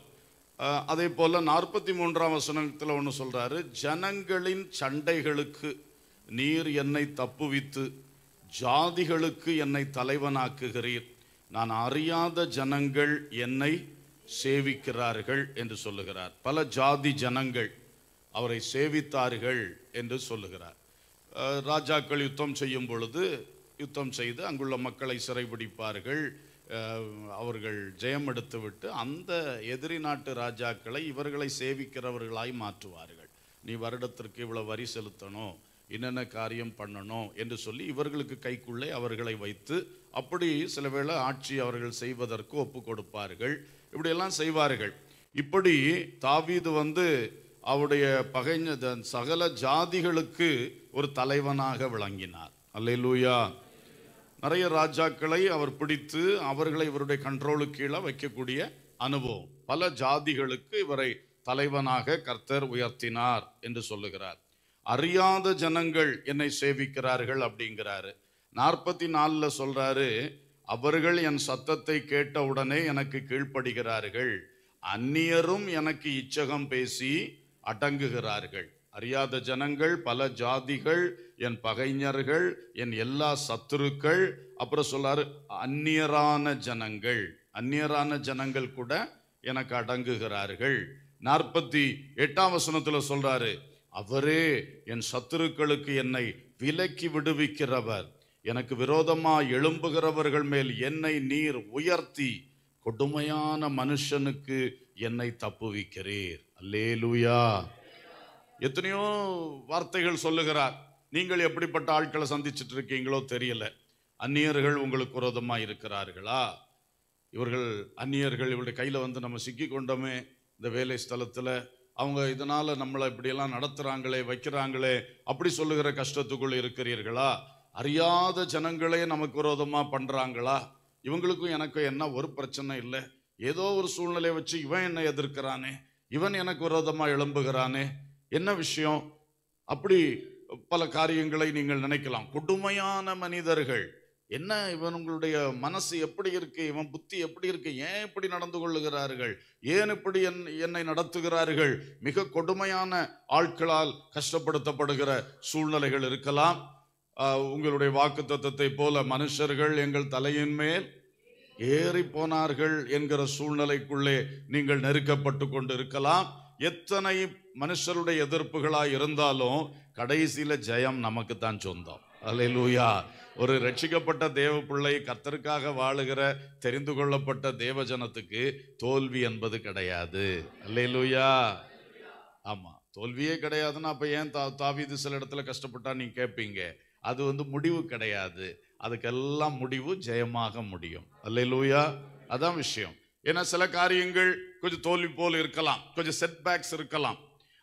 அதே போல் நாற்பத்தி மூன்றாம் வசனத்தில் ஒன்று சொல்கிறாரு ஜனங்களின் சண்டைகளுக்கு நீர் என்னை தப்புவித்து ஜாதிகளுக்கு என்னை தலைவனாக்குகிறீர் நான் அறியாத ஜனங்கள் என்னை சேவிக்கிறார்கள் என்று சொல்லுகிறார் பல ஜாதி ஜனங்கள் அவரை சேவித்தார்கள் என்று சொல்லுகிறார் ராஜாக்கள் யுத்தம் செய்யும் பொழுது யுத்தம் செய்து அங்குள்ள மக்களை சிறைபிடிப்பார்கள் அவர்கள் ஜெயம் எடுத்துவிட்டு அந்த எதிரி நாட்டு ராஜாக்களை இவர்களை சேவிக்கிறவர்களாய் மாற்றுவார்கள் நீ வருடத்திற்கு இவ்வளோ வரி செலுத்தணும் என்னென்ன காரியம் பண்ணணும் என்று சொல்லி இவர்களுக்கு கைக்குள்ளே அவர்களை வைத்து அப்படி சில வேளை ஆட்சி அவர்கள் செய்வதற்கு ஒப்பு கொடுப்பார்கள் இப்படியெல்லாம் செய்வார்கள் இப்படி தாவீது வந்து அவருடைய பகைஞ சகல ஜாதிகளுக்கு ஒரு தலைவனாக விளங்கினார் அல்லையிலூயா நிறைய ராஜாக்களை அவர் பிடித்து அவர்களை இவருடைய கண்ட்ரோலுக்கு கீழே வைக்கக்கூடிய அனுபவம் பல ஜாதிகளுக்கு இவரை தலைவனாக கர்த்தர் உயர்த்தினார் என்று சொல்லுகிறார் அறியாத ஜனங்கள் என்னை சேவிக்கிறார்கள் அப்படிங்கிறாரு நாற்பத்தி நாலில் சொல்கிறாரு அவர்கள் என் சத்தத்தை கேட்ட உடனே எனக்கு கீழ்ப்படுகிறார்கள் அந்நியரும் எனக்கு இச்சகம் பேசி அடங்குகிறார்கள் அறியாத ஜனங்கள் பல ஜாதிகள் என் பகைஞர்கள் என் எல்லா சத்துருக்கள் அப்புறம் சொல்றாரு அந்நியரான ஜனங்கள் அந்நியரான ஜனங்கள் கூட எனக்கு அடங்குகிறார்கள் நாற்பத்தி எட்டாம் வசனத்துல சொல்றாரு அவரே என் சத்துருக்களுக்கு என்னை விலக்கி விடுவிக்கிறவர் எனக்கு விரோதமாக எழும்புகிறவர்கள் மேல் என்னை நீர் உயர்த்தி கொடுமையான மனுஷனுக்கு என்னை தப்புவிக்கிறீர் அல்லே லூயா எத்தனையோ வார்த்தைகள் சொல்லுகிறார் நீங்கள் எப்படிப்பட்ட ஆட்களை சந்திச்சுட்டு இருக்கீங்களோ தெரியல அந்நியர்கள் உங்களுக்கு விரோதமா இருக்கிறார்களா இவர்கள் அந்நியர்கள் இவருடைய கையில் வந்து நம்ம சிக்கி கொண்டோமே இந்த வேலை ஸ்தலத்தில் அவங்க இதனால் நம்மளை இப்படியெல்லாம் நடத்துகிறாங்களே வைக்கிறாங்களே அப்படி சொல்லுகிற கஷ்டத்துக்குள் இருக்கிறீர்களா அறியாத ஜனங்களே நமக்கு விரோதமாக பண்ணுறாங்களா இவங்களுக்கும் எனக்கும் என்ன ஒரு பிரச்சனை இல்லை ஏதோ ஒரு சூழ்நிலையை வச்சு இவன் என்னை எதிர்க்கிறானே இவன் எனக்கு விரோதமாக எழும்புகிறானே என்ன விஷயம் அப்படி பல காரியங்களை நீங்கள் நினைக்கலாம் கொடுமையான மனிதர்கள் என்ன இவனுங்களுடைய மனசு எப்படி இருக்கு இவன் புத்தி எப்படி இருக்கு ஏன் இப்படி நடந்து கொள்ளுகிறார்கள் ஏன் இப்படி என் என்னை நடத்துகிறார்கள் மிக கொடுமையான ஆட்களால் கஷ்டப்படுத்தப்படுகிற சூழ்நிலைகள் இருக்கலாம் உங்களுடைய வாக்கு தத்துவத்தை போல மனுஷர்கள் எங்கள் தலையின் மேல் ஏறி போனார்கள் என்கிற சூழ்நிலைக்குள்ளே நீங்கள் நெருக்கப்பட்டு கொண்டு இருக்கலாம் எத்தனை மனுஷருடைய எதிர்ப்புகளாக இருந்தாலும் கடைசியில் ஜெயம் நமக்கு தான் சொந்தம் அலையூயா ஒரு ரட்சிக்கப்பட்ட தேவ பிள்ளை கத்தருக்காக வாழுகிற தெரிந்து கொள்ளப்பட்ட தேவஜனத்துக்கு தோல்வி என்பது கிடையாது அல்லையிலூயா ஆமாம் தோல்வியே கிடையாதுன்னா அப்போ ஏன் தா தாவிது சில இடத்துல கஷ்டப்பட்டா நீ கேட்பீங்க அது வந்து முடிவு கிடையாது அதுக்கெல்லாம் முடிவு ஜெயமாக முடியும் அல்ல அதான் விஷயம் ஏன்னா சில காரியங்கள் கொஞ்சம் தோல்வி போல் இருக்கலாம் கொஞ்சம் செட்பேக்ஸ் இருக்கலாம்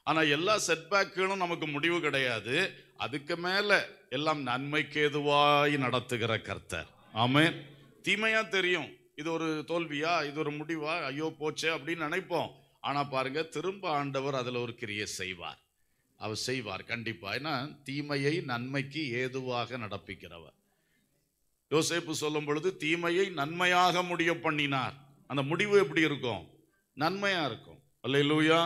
ஆனால் எல்லா செட்பேக்குகளும் நமக்கு முடிவு கிடையாது அதுக்கு மேலே எல்லாம் நன்மைக்கு எதுவாய் நடத்துகிற கர்த்தர் ஆமே தீமையாக தெரியும் இது ஒரு தோல்வியா இது ஒரு முடிவா ஐயோ போச்சே அப்படின்னு நினைப்போம் ஆனால் பாருங்க திரும்ப ஆண்டவர் அதில் ஒரு கிரியை செய்வார் அவர் செய்வார் கண்டிப்பாக ஏன்னா தீமையை நன்மைக்கு ஏதுவாக நடப்பிக்கிறவர் யோசேப்பு சொல்லும் பொழுது தீமையை நன்மையாக முடிய பண்ணினார் அந்த முடிவு எப்படி இருக்கும் நன்மையாக இருக்கும் அல்ல லூயா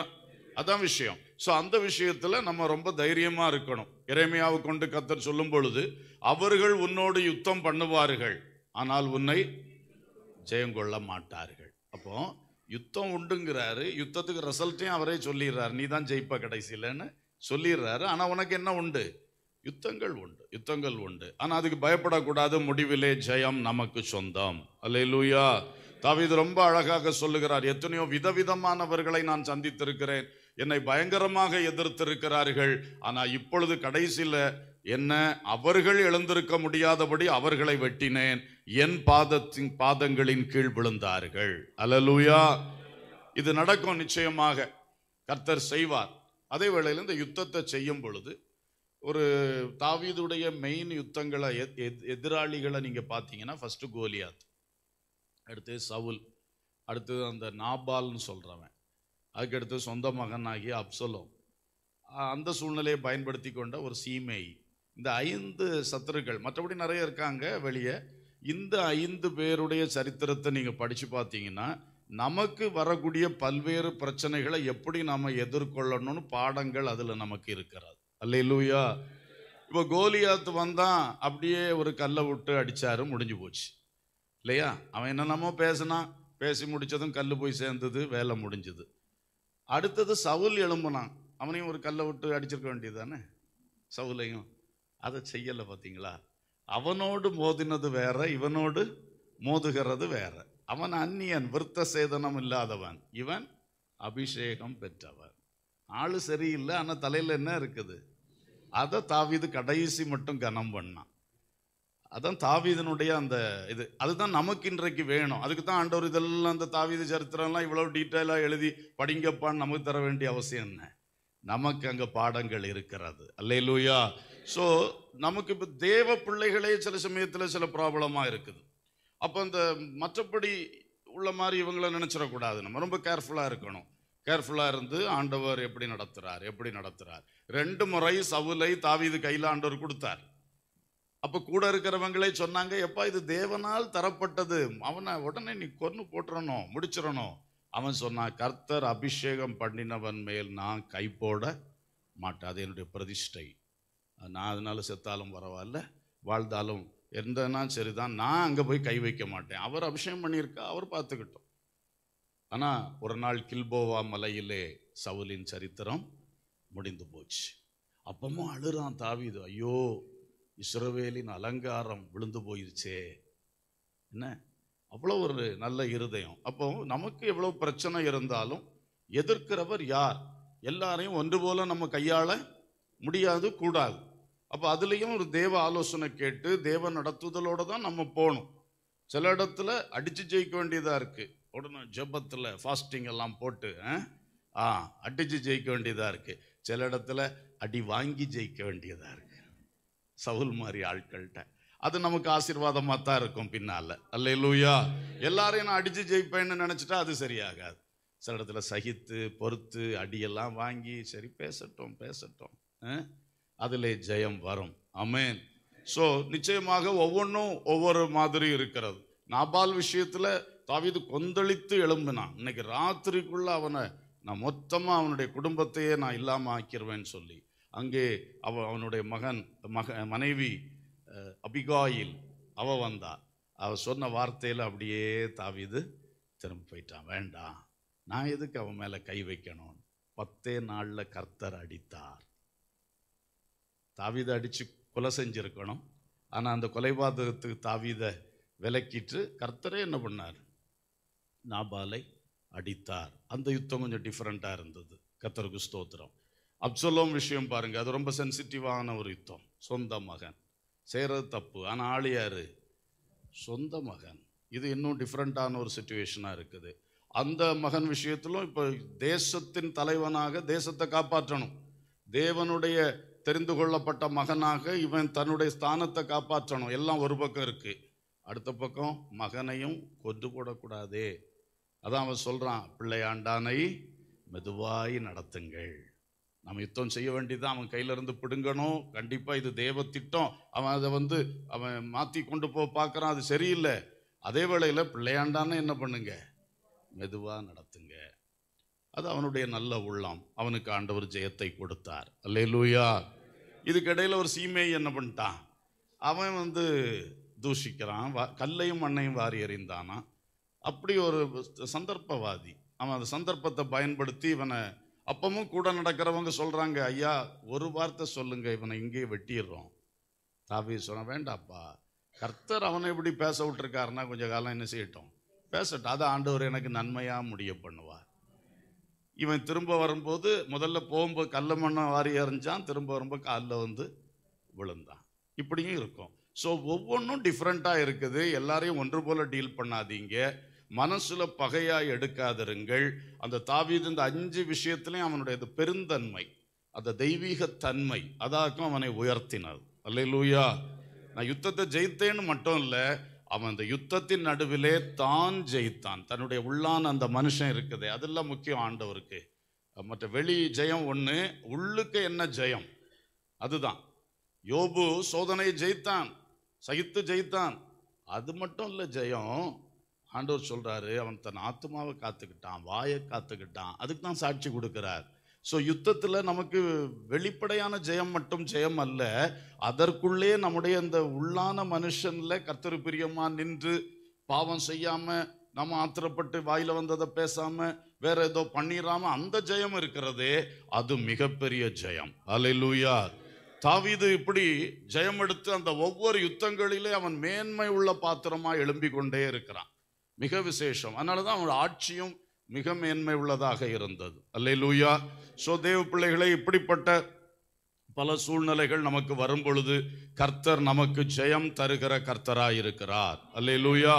அதான் விஷயம் ஸோ அந்த விஷயத்தில் நம்ம ரொம்ப தைரியமாக இருக்கணும் இறைமையாவை கொண்டு கத்தர் சொல்லும் பொழுது அவர்கள் உன்னோடு யுத்தம் பண்ணுவார்கள் ஆனால் உன்னை ஜெயம் கொள்ள மாட்டார்கள் அப்போ யுத்தம் உண்டுங்கிறாரு யுத்தத்துக்கு ரிசல்ட்டையும் அவரே சொல்லிடுறாரு நீ தான் ஜெயிப்ப கடைசியில்ன்னு சொல்லிடுறாரு ஆனால் உனக்கு என்ன உண்டு யுத்தங்கள் உண்டு யுத்தங்கள் உண்டு ஆனால் அதுக்கு பயப்படக்கூடாது முடிவிலே ஜெயம் நமக்கு சொந்தம் அல்ல லூயா தாவிது ரொம்ப அழகாக சொல்லுகிறார் எத்தனையோ விதவிதமானவர்களை நான் சந்தித்திருக்கிறேன் என்னை பயங்கரமாக எதிர்த்திருக்கிறார்கள் ஆனால் இப்பொழுது கடைசியில் என்ன அவர்கள் எழுந்திருக்க முடியாதபடி அவர்களை வெட்டினேன் என் பாதத்தின் பாதங்களின் கீழ் விழுந்தார்கள் அலலூயா இது நடக்கும் நிச்சயமாக கர்த்தர் செய்வார் அதே வேளையில் இந்த யுத்தத்தை செய்யும் பொழுது ஒரு தாவீதுடைய மெயின் யுத்தங்களை எதிராளிகளை நீங்கள் பார்த்தீங்கன்னா ஃபஸ்ட்டு கோலியாத் அடுத்து சவுல் அடுத்தது அந்த நாபால்னு சொல்கிறவன் அதுக்கடுத்து சொந்த மகனாகிய அப்சலோம் அந்த சூழ்நிலையை பயன்படுத்தி கொண்ட ஒரு சீமை இந்த ஐந்து சத்துருக்கள் மற்றபடி நிறைய இருக்காங்க வெளியே இந்த ஐந்து பேருடைய சரித்திரத்தை நீங்கள் படித்து பார்த்தீங்கன்னா நமக்கு வரக்கூடிய பல்வேறு பிரச்சனைகளை எப்படி நாம் எதிர்கொள்ளணும்னு பாடங்கள் அதில் நமக்கு இருக்கிறது அல்ல இல்லையா இப்போ கோலியாத்து வந்தான் அப்படியே ஒரு கல்லை விட்டு அடித்தாரு முடிஞ்சு போச்சு இல்லையா அவன் என்னென்னமோ பேசினான் பேசி முடித்ததும் கல் போய் சேர்ந்தது வேலை முடிஞ்சுது அடுத்தது சவுல் எழும்புனான் அவனையும் ஒரு கல்லை விட்டு அடிச்சிருக்க வேண்டியது தானே சவுலையும் அதை செய்யலை பார்த்தீங்களா அவனோடு மோதினது வேற இவனோடு மோதுகிறது வேற அவன் அந்நியன் விருத்த சேதனம் இல்லாதவன் இவன் அபிஷேகம் பெற்றவன் ஆள் சரியில்லை ஆனால் தலையில் என்ன இருக்குது அதை தாவிது கடைசி மட்டும் கனம் பண்ணான் அதான் தாவீதனுடைய அந்த இது அதுதான் நமக்கு இன்றைக்கு வேணும் அதுக்கு தான் ஆண்டவர் இதெல்லாம் அந்த தாவீது சரித்திரம்லாம் இவ்வளோ டீட்டெயிலாக எழுதி படிங்கப்பான்னு நமக்கு தர வேண்டிய அவசியம் என்ன நமக்கு அங்கே பாடங்கள் இருக்கிறது அல்லையிலூயா ஸோ நமக்கு இப்போ தேவ பிள்ளைகளே சில சமயத்தில் சில ப்ராப்ளமாக இருக்குது அப்போ அந்த மற்றபடி உள்ள மாதிரி இவங்கள நினச்சிடக்கூடாது நம்ம ரொம்ப கேர்ஃபுல்லாக இருக்கணும் கேர்ஃபுல்லாக இருந்து ஆண்டவர் எப்படி நடத்துகிறார் எப்படி நடத்துகிறார் ரெண்டு முறை சவுலை தாவிது கையில் ஆண்டவர் கொடுத்தார் அப்போ கூட இருக்கிறவங்களே சொன்னாங்க எப்பா இது தேவனால் தரப்பட்டது அவனை உடனே நீ கொன்று போட்டுறணும் முடிச்சிடணும் அவன் சொன்னான் கர்த்தர் அபிஷேகம் பண்ணினவன் மேல் நான் கை போட மாட்டேன் அது என்னுடைய பிரதிஷ்டை நான் அதனால் செத்தாலும் பரவாயில்ல வாழ்ந்தாலும் சரி சரிதான் நான் அங்கே போய் கை வைக்க மாட்டேன் அவர் அபிஷேகம் பண்ணியிருக்கா அவர் பார்த்துக்கிட்டோம் ஆனால் ஒரு நாள் கில்போவா மலையிலே சவுலின் சரித்திரம் முடிந்து போச்சு அப்பமும் அழுறான் தாவிது ஐயோ இஸ்ரவேலின் அலங்காரம் விழுந்து போயிருச்சே என்ன அவ்வளோ ஒரு நல்ல இருதயம் அப்போ நமக்கு எவ்வளோ பிரச்சனை இருந்தாலும் எதிர்க்கிறவர் யார் எல்லாரையும் ஒன்று போல நம்ம கையாள முடியாது கூடாது அப்போ அதுலேயும் ஒரு தேவ ஆலோசனை கேட்டு தேவ நடத்துதலோடு தான் நம்ம போகணும் சில இடத்துல அடித்து ஜெயிக்க வேண்டியதாக இருக்குது உடனே ஜபத்தில் ஃபாஸ்டிங் எல்லாம் போட்டு ஆ அடித்து ஜெயிக்க வேண்டியதாக இருக்குது சில இடத்துல அடி வாங்கி ஜெயிக்க வேண்டியதாக இருக்குது சவுல் மாதிரி ஆட்கள்கிட்ட அது நமக்கு ஆசீர்வாதமாக தான் இருக்கும் பின்னால் அல்ல லூயா எல்லாரையும் நான் அடித்து ஜெயிப்பேன்னு நினச்சிட்டா அது சரியாகாது சில இடத்துல சகித்து பொறுத்து அடியெல்லாம் வாங்கி சரி பேசட்டும் பேசட்டும் அதில் ஜெயம் வரும் அமேன் ஸோ நிச்சயமாக ஒவ்வொன்றும் ஒவ்வொரு மாதிரி இருக்கிறது நாபால் விஷயத்தில் தாவிது கொந்தளித்து எழும்பினான் இன்னைக்கு ராத்திரிக்குள்ளே அவனை நான் மொத்தமாக அவனுடைய குடும்பத்தையே நான் இல்லாமல் ஆக்கிடுவேன்னு சொல்லி அங்கே அவ அவனுடைய மகன் மக மனைவி அபிகாயில் அவ வந்தா அவ சொன்ன வார்த்தையில் அப்படியே தாவிது திரும்ப போயிட்டான் வேண்டாம் நான் எதுக்கு அவன் மேலே கை வைக்கணும் பத்தே நாளில் கர்த்தர் அடித்தார் தாவீதை அடித்து கொலை செஞ்சுருக்கணும் ஆனால் அந்த கொலைபாதகத்துக்கு தாவீதை விலக்கிட்டு கர்த்தரே என்ன பண்ணார் நாபாலை அடித்தார் அந்த யுத்தம் கொஞ்சம் டிஃப்ரெண்ட்டாக இருந்தது கத்தருக்கு ஸ்தோத்திரம் அப்சலோம் விஷயம் பாருங்கள் அது ரொம்ப சென்சிட்டிவான ஒரு யுத்தம் சொந்த மகன் செய்கிறது தப்பு ஆனால் ஆளியார் சொந்த மகன் இது இன்னும் டிஃப்ரெண்ட்டான ஒரு சுச்சுவேஷனாக இருக்குது அந்த மகன் விஷயத்திலும் இப்போ தேசத்தின் தலைவனாக தேசத்தை காப்பாற்றணும் தேவனுடைய தெரிந்து கொள்ளப்பட்ட மகனாக இவன் தன்னுடைய ஸ்தானத்தை காப்பாற்றணும் எல்லாம் ஒரு பக்கம் இருக்குது அடுத்த பக்கம் மகனையும் கொண்டு போடக்கூடாதே அதான் அவன் சொல்கிறான் பிள்ளையாண்டானை மெதுவாய் நடத்துங்கள் நம்ம யுத்தம் செய்ய வேண்டியதான் அவன் கையிலேருந்து பிடுங்கணும் கண்டிப்பாக இது தேவ திட்டம் அவன் அதை வந்து அவன் மாற்றி கொண்டு போ பார்க்குறான் அது சரியில்லை அதே வேளையில் பிள்ளையாண்டான என்ன பண்ணுங்க மெதுவாக நடத்துங்க அது அவனுடைய நல்ல உள்ளம் அவனுக்கு ஆண்டவர் ஜெயத்தை கொடுத்தார் அல்லே லூயா இதுக்கிடையில் ஒரு சீமையை என்ன பண்ணிட்டான் அவன் வந்து தூஷிக்கிறான் வா கல்லையும் மண்ணையும் வாரி எறிந்தானா அப்படி ஒரு சந்தர்ப்பவாதி அவன் அந்த சந்தர்ப்பத்தை பயன்படுத்தி இவனை அப்பவும் கூட நடக்கிறவங்க சொல்கிறாங்க ஐயா ஒரு வார்த்தை சொல்லுங்க இவனை இங்கேயே வெட்டிடுறோம் தாவி சொன்ன வேண்டாப்பா கர்த்தர் அவனை எப்படி பேச விட்டுருக்காருன்னா கொஞ்சம் காலம் என்ன செய்யட்டும் பேசட்டும் அதை ஆண்டவர் எனக்கு நன்மையாக முடிய பண்ணுவார் இவன் திரும்ப வரும்போது முதல்ல போகும்போது கல்ல மண்ணை வாரி அறிஞ்சான் திரும்ப வரும்போது காலில் வந்து விழுந்தான் இப்படியும் இருக்கும் ஸோ ஒவ்வொன்றும் டிஃப்ரெண்ட்டாக இருக்குது எல்லாரையும் ஒன்று போல் டீல் பண்ணாதீங்க மனசில் பகையாக எடுக்காதிருங்கள் அந்த தாவீது இந்த அஞ்சு விஷயத்துலையும் அவனுடைய பெருந்தன்மை அந்த தெய்வீக தன்மை அதாக்கும் அவனை உயர்த்தினார் அல்ல நான் யுத்தத்தை ஜெயித்தேன்னு மட்டும் இல்லை அவன் அந்த யுத்தத்தின் நடுவிலே தான் ஜெயித்தான் தன்னுடைய உள்ளான அந்த மனுஷன் இருக்குது அதெல்லாம் முக்கியம் ஆண்டவருக்கு மற்ற வெளி ஜெயம் ஒன்று உள்ளுக்கு என்ன ஜெயம் அதுதான் யோபு சோதனையை ஜெயித்தான் சகித்து ஜெயித்தான் அது மட்டும் இல்லை ஜெயம் ஆண்டவர் சொல்கிறாரு அவன் தன் ஆத்மாவை காத்துக்கிட்டான் வாயை காத்துக்கிட்டான் அதுக்கு தான் சாட்சி கொடுக்குறார் ஸோ யுத்தத்தில் நமக்கு வெளிப்படையான ஜெயம் மட்டும் ஜெயம் அல்ல அதற்குள்ளே நம்முடைய அந்த உள்ளான மனுஷனில் கர்த்தரு பிரியமாக நின்று பாவம் செய்யாமல் நம்ம ஆத்திரப்பட்டு வாயில் வந்ததை பேசாமல் வேற ஏதோ பண்ணிடாம அந்த ஜெயம் இருக்கிறதே அது மிகப்பெரிய ஜெயம் அலை லூயா தாவிது இப்படி ஜெயம் எடுத்து அந்த ஒவ்வொரு யுத்தங்களிலே அவன் மேன்மை உள்ள பாத்திரமாக எழும்பிக் கொண்டே இருக்கிறான் மிக விசேஷம் அதனால தான் அவனோட ஆட்சியும் மிக மேன்மை உள்ளதாக இருந்தது அல்லே லூயா ஸோ தேவ பிள்ளைகளை இப்படிப்பட்ட பல சூழ்நிலைகள் நமக்கு வரும் பொழுது கர்த்தர் நமக்கு ஜெயம் தருகிற கர்த்தராக இருக்கிறார் அல்லே லூயா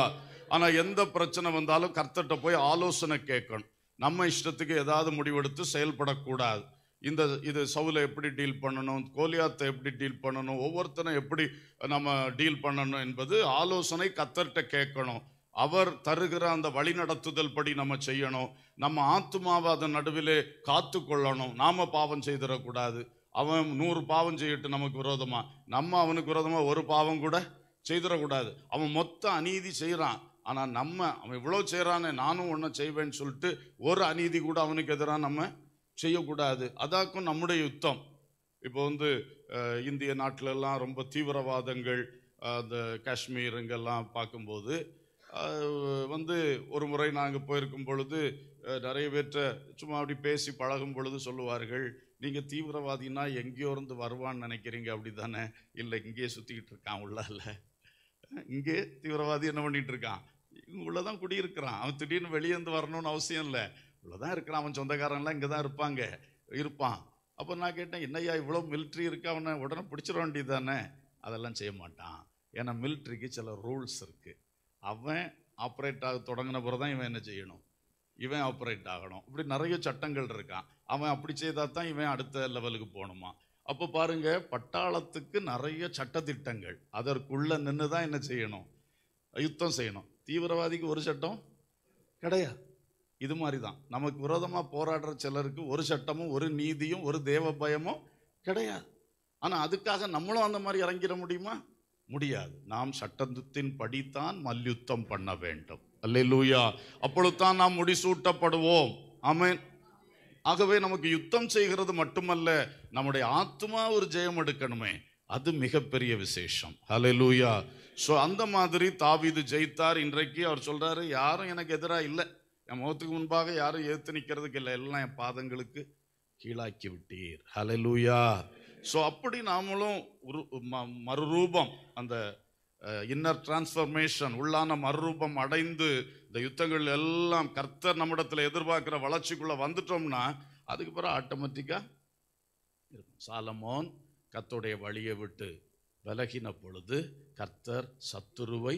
ஆனால் எந்த பிரச்சனை வந்தாலும் கர்த்தர்கிட்ட போய் ஆலோசனை கேட்கணும் நம்ம இஷ்டத்துக்கு ஏதாவது முடிவெடுத்து செயல்படக்கூடாது இந்த இது சவுலை எப்படி டீல் பண்ணணும் கோலியாத்தை எப்படி டீல் பண்ணணும் ஒவ்வொருத்தனை எப்படி நம்ம டீல் பண்ணணும் என்பது ஆலோசனை கத்தர்கிட்ட கேட்கணும் அவர் தருகிற அந்த வழிநடத்துதல் படி நம்ம செய்யணும் நம்ம ஆத்மாவை அதன் நடுவிலே காத்து கொள்ளணும் நாம பாவம் செய்திடக்கூடாது அவன் நூறு பாவம் செய்யட்டு நமக்கு விரோதமா நம்ம அவனுக்கு விரோதமா ஒரு பாவம் கூட செய்திடக்கூடாது அவன் மொத்த அநீதி செய்கிறான் ஆனால் நம்ம அவன் இவ்வளோ செய்கிறானே நானும் ஒன்றை செய்வேன்னு சொல்லிட்டு ஒரு அநீதி கூட அவனுக்கு எதிராக நம்ம செய்யக்கூடாது அதாக்கும் நம்முடைய யுத்தம் இப்போ வந்து இந்திய நாட்டிலெல்லாம் ரொம்ப தீவிரவாதங்கள் அந்த காஷ்மீர் இங்கெல்லாம் பார்க்கும்போது வந்து ஒரு முறை நாங்கள் போயிருக்கும் பொழுது நிறைய பேர்கிட்ட சும்மா அப்படி பேசி பழகும் பொழுது சொல்லுவார்கள் நீங்கள் தீவிரவாதினா எங்கேயோ இருந்து வருவான்னு நினைக்கிறீங்க அப்படி தானே இல்லை இங்கேயே சுற்றிக்கிட்டு இருக்கான் உள்ளால இங்கே தீவிரவாதி என்ன பண்ணிகிட்டு இருக்கான் இவங்க உள்ளே தான் குடியிருக்கிறான் அவன் திடீர்னு வெளியே இருந்து வரணும்னு அவசியம் இல்லை இவ்வளோ தான் இருக்கிறான் அவன் சொந்தக்காரன்லாம் இங்கே தான் இருப்பாங்க இருப்பான் அப்போ நான் கேட்டேன் என்னையா இவ்வளோ மிலிட்ரி இருக்கு அவனை உடனே பிடிச்சிட வேண்டியது தானே அதெல்லாம் செய்ய மாட்டான் ஏன்னா மிலிட்ரிக்கு சில ரூல்ஸ் இருக்குது அவன் ஆப்ரேட் ஆக தொடங்கின பிறகு தான் இவன் என்ன செய்யணும் இவன் ஆப்ரேட் ஆகணும் இப்படி நிறைய சட்டங்கள் இருக்கான் அவன் அப்படி செய்தால் தான் இவன் அடுத்த லெவலுக்கு போகணுமா அப்போ பாருங்க பட்டாளத்துக்கு நிறைய சட்டத்திட்டங்கள் அதற்குள்ளே நின்று தான் என்ன செய்யணும் யுத்தம் செய்யணும் தீவிரவாதிக்கு ஒரு சட்டம் கிடையாது இது மாதிரி தான் நமக்கு விரோதமாக போராடுற சிலருக்கு ஒரு சட்டமும் ஒரு நீதியும் ஒரு தேவ பயமும் கிடையாது ஆனால் அதுக்காக நம்மளும் அந்த மாதிரி இறங்கிட முடியுமா முடியாது நாம் சட்டத்தின் படித்தான் மல்யுத்தம் பண்ண வேண்டும் அல்லூயா அப்பொழுதுதான் நாம் முடிசூட்டப்படுவோம் ஆமேன் ஆகவே நமக்கு யுத்தம் செய்கிறது மட்டுமல்ல நம்முடைய ஆத்மா ஒரு ஜெயம் எடுக்கணுமே அது மிகப்பெரிய விசேஷம் லூயா ஸோ அந்த மாதிரி தாவிது ஜெயித்தார் இன்றைக்கு அவர் சொல்கிறாரு யாரும் எனக்கு எதிராக இல்லை என் முகத்துக்கு முன்பாக யாரும் ஏற்று நிற்கிறதுக்கு இல்லை எல்லாம் என் பாதங்களுக்கு கீழாக்கி விட்டீர் லூயா ஸோ அப்படி நாமளும் மறுரூபம் அந்த இன்னர் டிரான்ஸ்ஃபர்மேஷன் உள்ளான மறுரூபம் அடைந்து இந்த யுத்தங்கள் எல்லாம் கர்த்தர் நம்மிடத்தில் எதிர்பார்க்குற வளர்ச்சிக்குள்ளே வந்துட்டோம்னா அதுக்கு பிறகு ஆட்டோமேட்டிக்காக இருக்கும் சாலமோன் கத்தோடைய வழியை விட்டு விலகின பொழுது கர்த்தர் சத்துருவை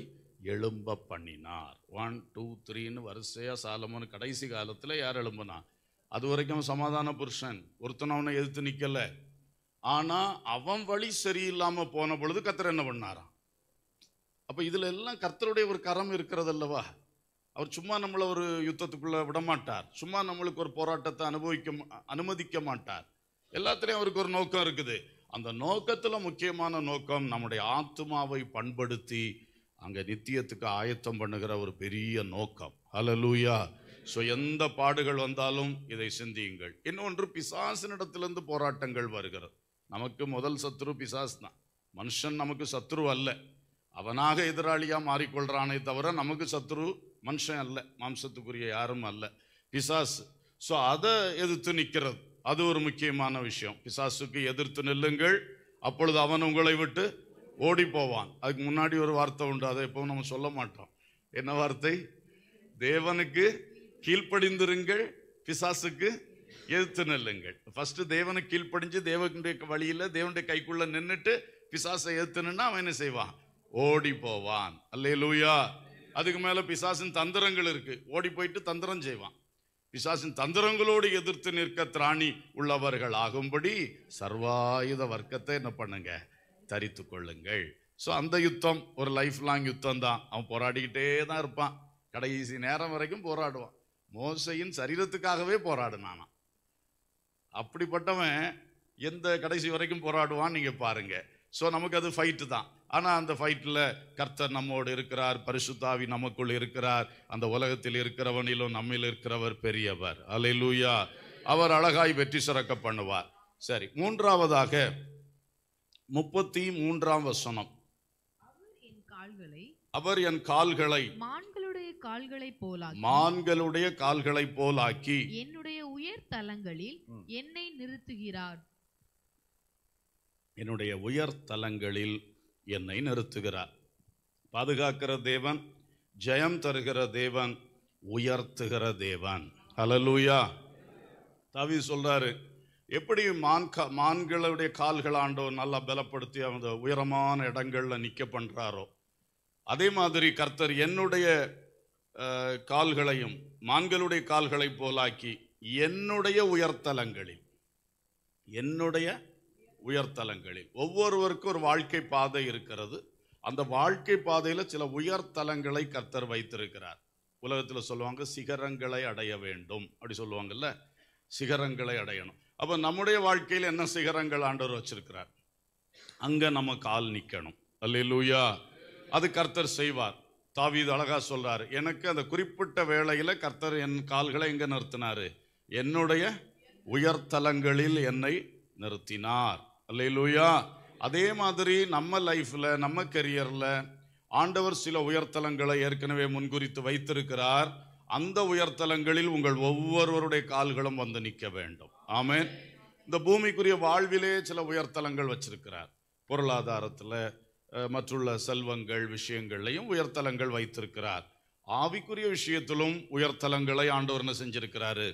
எழும்ப பண்ணினார் ஒன் டூ த்ரீன்னு வரிசையாக சாலமோன் கடைசி காலத்தில் யார் எழும்புனா அது வரைக்கும் சமாதான புருஷன் ஒருத்தனவனை எதிர்த்து நிற்கலை ஆனால் அவன் வழி சரியில்லாமல் போன பொழுது கத்தர் என்ன பண்ணாராம் அப்போ இதில் எல்லாம் கர்த்தருடைய ஒரு கரம் இருக்கிறது அல்லவா அவர் சும்மா நம்மளை ஒரு யுத்தத்துக்குள்ளே விடமாட்டார் சும்மா நம்மளுக்கு ஒரு போராட்டத்தை அனுபவிக்க அனுமதிக்க மாட்டார் எல்லாத்துலேயும் அவருக்கு ஒரு நோக்கம் இருக்குது அந்த நோக்கத்தில் முக்கியமான நோக்கம் நம்முடைய ஆத்மாவை பண்படுத்தி அங்கே நித்தியத்துக்கு ஆயத்தம் பண்ணுகிற ஒரு பெரிய நோக்கம் ஹலலூயா ஸோ எந்த பாடுகள் வந்தாலும் இதை சிந்தியுங்கள் இன்னொன்று பிசாசினிடத்திலிருந்து போராட்டங்கள் வருகிறது நமக்கு முதல் சத்ரு பிசாஸ் தான் மனுஷன் நமக்கு சத்ரு அல்ல அவனாக எதிராளியாக மாறிக்கொள்கிறானே தவிர நமக்கு சத்ரு மனுஷன் அல்ல மாம்சத்துக்குரிய யாரும் அல்ல பிசாஸ் ஸோ அதை எதிர்த்து நிற்கிறது அது ஒரு முக்கியமான விஷயம் பிசாசுக்கு எதிர்த்து நில்லுங்கள் அப்பொழுது அவன் உங்களை விட்டு ஓடி போவான் அதுக்கு முன்னாடி ஒரு வார்த்தை உண்டு அதை எப்பவும் நம்ம சொல்ல மாட்டோம் என்ன வார்த்தை தேவனுக்கு கீழ்ப்படிந்திருங்கள் பிசாசுக்கு எதிர்த்து நில்லுங்கள் ஃபர்ஸ்ட் தேவனை கீழ்ப்படிஞ்சு தேவனுடைய வழியில் தேவனுடைய கைக்குள்ள நின்றுட்டு பிசாசை எதிர்த்துனா அவன் என்ன செய்வான் ஓடி போவான் அல்லே லூயா அதுக்கு மேலே பிசாசின் தந்திரங்கள் இருக்கு ஓடி போயிட்டு தந்திரம் செய்வான் பிசாசின் தந்திரங்களோடு எதிர்த்து நிற்க திராணி உள்ளவர்கள் ஆகும்படி சர்வாயுத வர்க்கத்தை என்ன பண்ணுங்க தரித்து கொள்ளுங்கள் ஸோ அந்த யுத்தம் ஒரு லைஃப் லாங் யுத்தம் தான் அவன் போராடிக்கிட்டே தான் இருப்பான் கடைசி நேரம் வரைக்கும் போராடுவான் மோசையின் சரீரத்துக்காகவே போராடினானான் அப்படிப்பட்டவன் எந்த கடைசி வரைக்கும் போராடுவான்னு நீங்கள் பாருங்கள் ஸோ நமக்கு அது ஃபைட்டு தான் ஆனால் அந்த ஃபைட்டில் கர்த்தர் நம்மோடு இருக்கிறார் பரிசுத்தாவி நமக்குள் இருக்கிறார் அந்த உலகத்தில் இருக்கிறவனிலும் நம்மில் இருக்கிறவர் பெரியவர் அலை லூயா அவர் அழகாய் வெற்றி சிறக்க பண்ணுவார் சரி மூன்றாவதாக முப்பத்தி மூன்றாம் வசனம் அவர் என் கால்களை மான்களுடைய கால்களை போலாக்கி மான்களுடைய கால்களை போலாக்கி என்னுடைய உயர் தலங்களில் என்னை நிறுத்துகிறார் என்னுடைய உயர் தலங்களில் என்னை நிறுத்துகிறார் பாதுகாக்கிற தேவன் ஜெயம் தருகிற தேவன் உயர்த்துகிற தேவன் ஹலலூயா தவி சொல்றாரு எப்படி மான் மான்களுடைய கால்கள் ஆண்டவர் நல்லா பலப்படுத்தி அந்த உயரமான இடங்களில் நிற்க பண்ணுறாரோ அதே மாதிரி கர்த்தர் என்னுடைய கால்களையும் மான்களுடைய கால்களை போலாக்கி என்னுடைய உயர்த்தலங்களில் என்னுடைய உயர்த்தலங்களில் ஒவ்வொருவருக்கும் ஒரு வாழ்க்கை பாதை இருக்கிறது அந்த வாழ்க்கை பாதையில் சில உயர்த்தலங்களை கர்த்தர் வைத்திருக்கிறார் உலகத்தில் சொல்லுவாங்க சிகரங்களை அடைய வேண்டும் அப்படி சொல்லுவாங்கல்ல சிகரங்களை அடையணும் அப்போ நம்முடைய வாழ்க்கையில் என்ன சிகரங்கள் ஆண்டவர் வச்சிருக்கிறார் அங்கே நம்ம கால் நிற்கணும் அல்லூயா அது கர்த்தர் செய்வார் தாவி இது அழகாக சொல்கிறார் எனக்கு அந்த குறிப்பிட்ட வேளையில் கர்த்தர் என் கால்களை எங்கே நிறுத்தினார் என்னுடைய உயர்தலங்களில் என்னை நிறுத்தினார் அல்லையிலூயா அதே மாதிரி நம்ம லைஃப்பில் நம்ம கெரியரில் ஆண்டவர் சில உயர்த்தலங்களை ஏற்கனவே முன்குறித்து வைத்திருக்கிறார் அந்த உயர்த்தலங்களில் உங்கள் ஒவ்வொருவருடைய கால்களும் வந்து நிற்க வேண்டும் ஆமேன் இந்த பூமிக்குரிய வாழ்விலே சில உயர்த்தலங்கள் வச்சிருக்கிறார் பொருளாதாரத்தில் மற்றுள்ள செல்வங்கள் விஷயங்கள்லையும் உயர்த்தலங்கள் வைத்திருக்கிறார் ஆவிக்குரிய விஷயத்திலும் உயர்த்தலங்களை ஆண்டவர் செஞ்சிருக்கிறாரு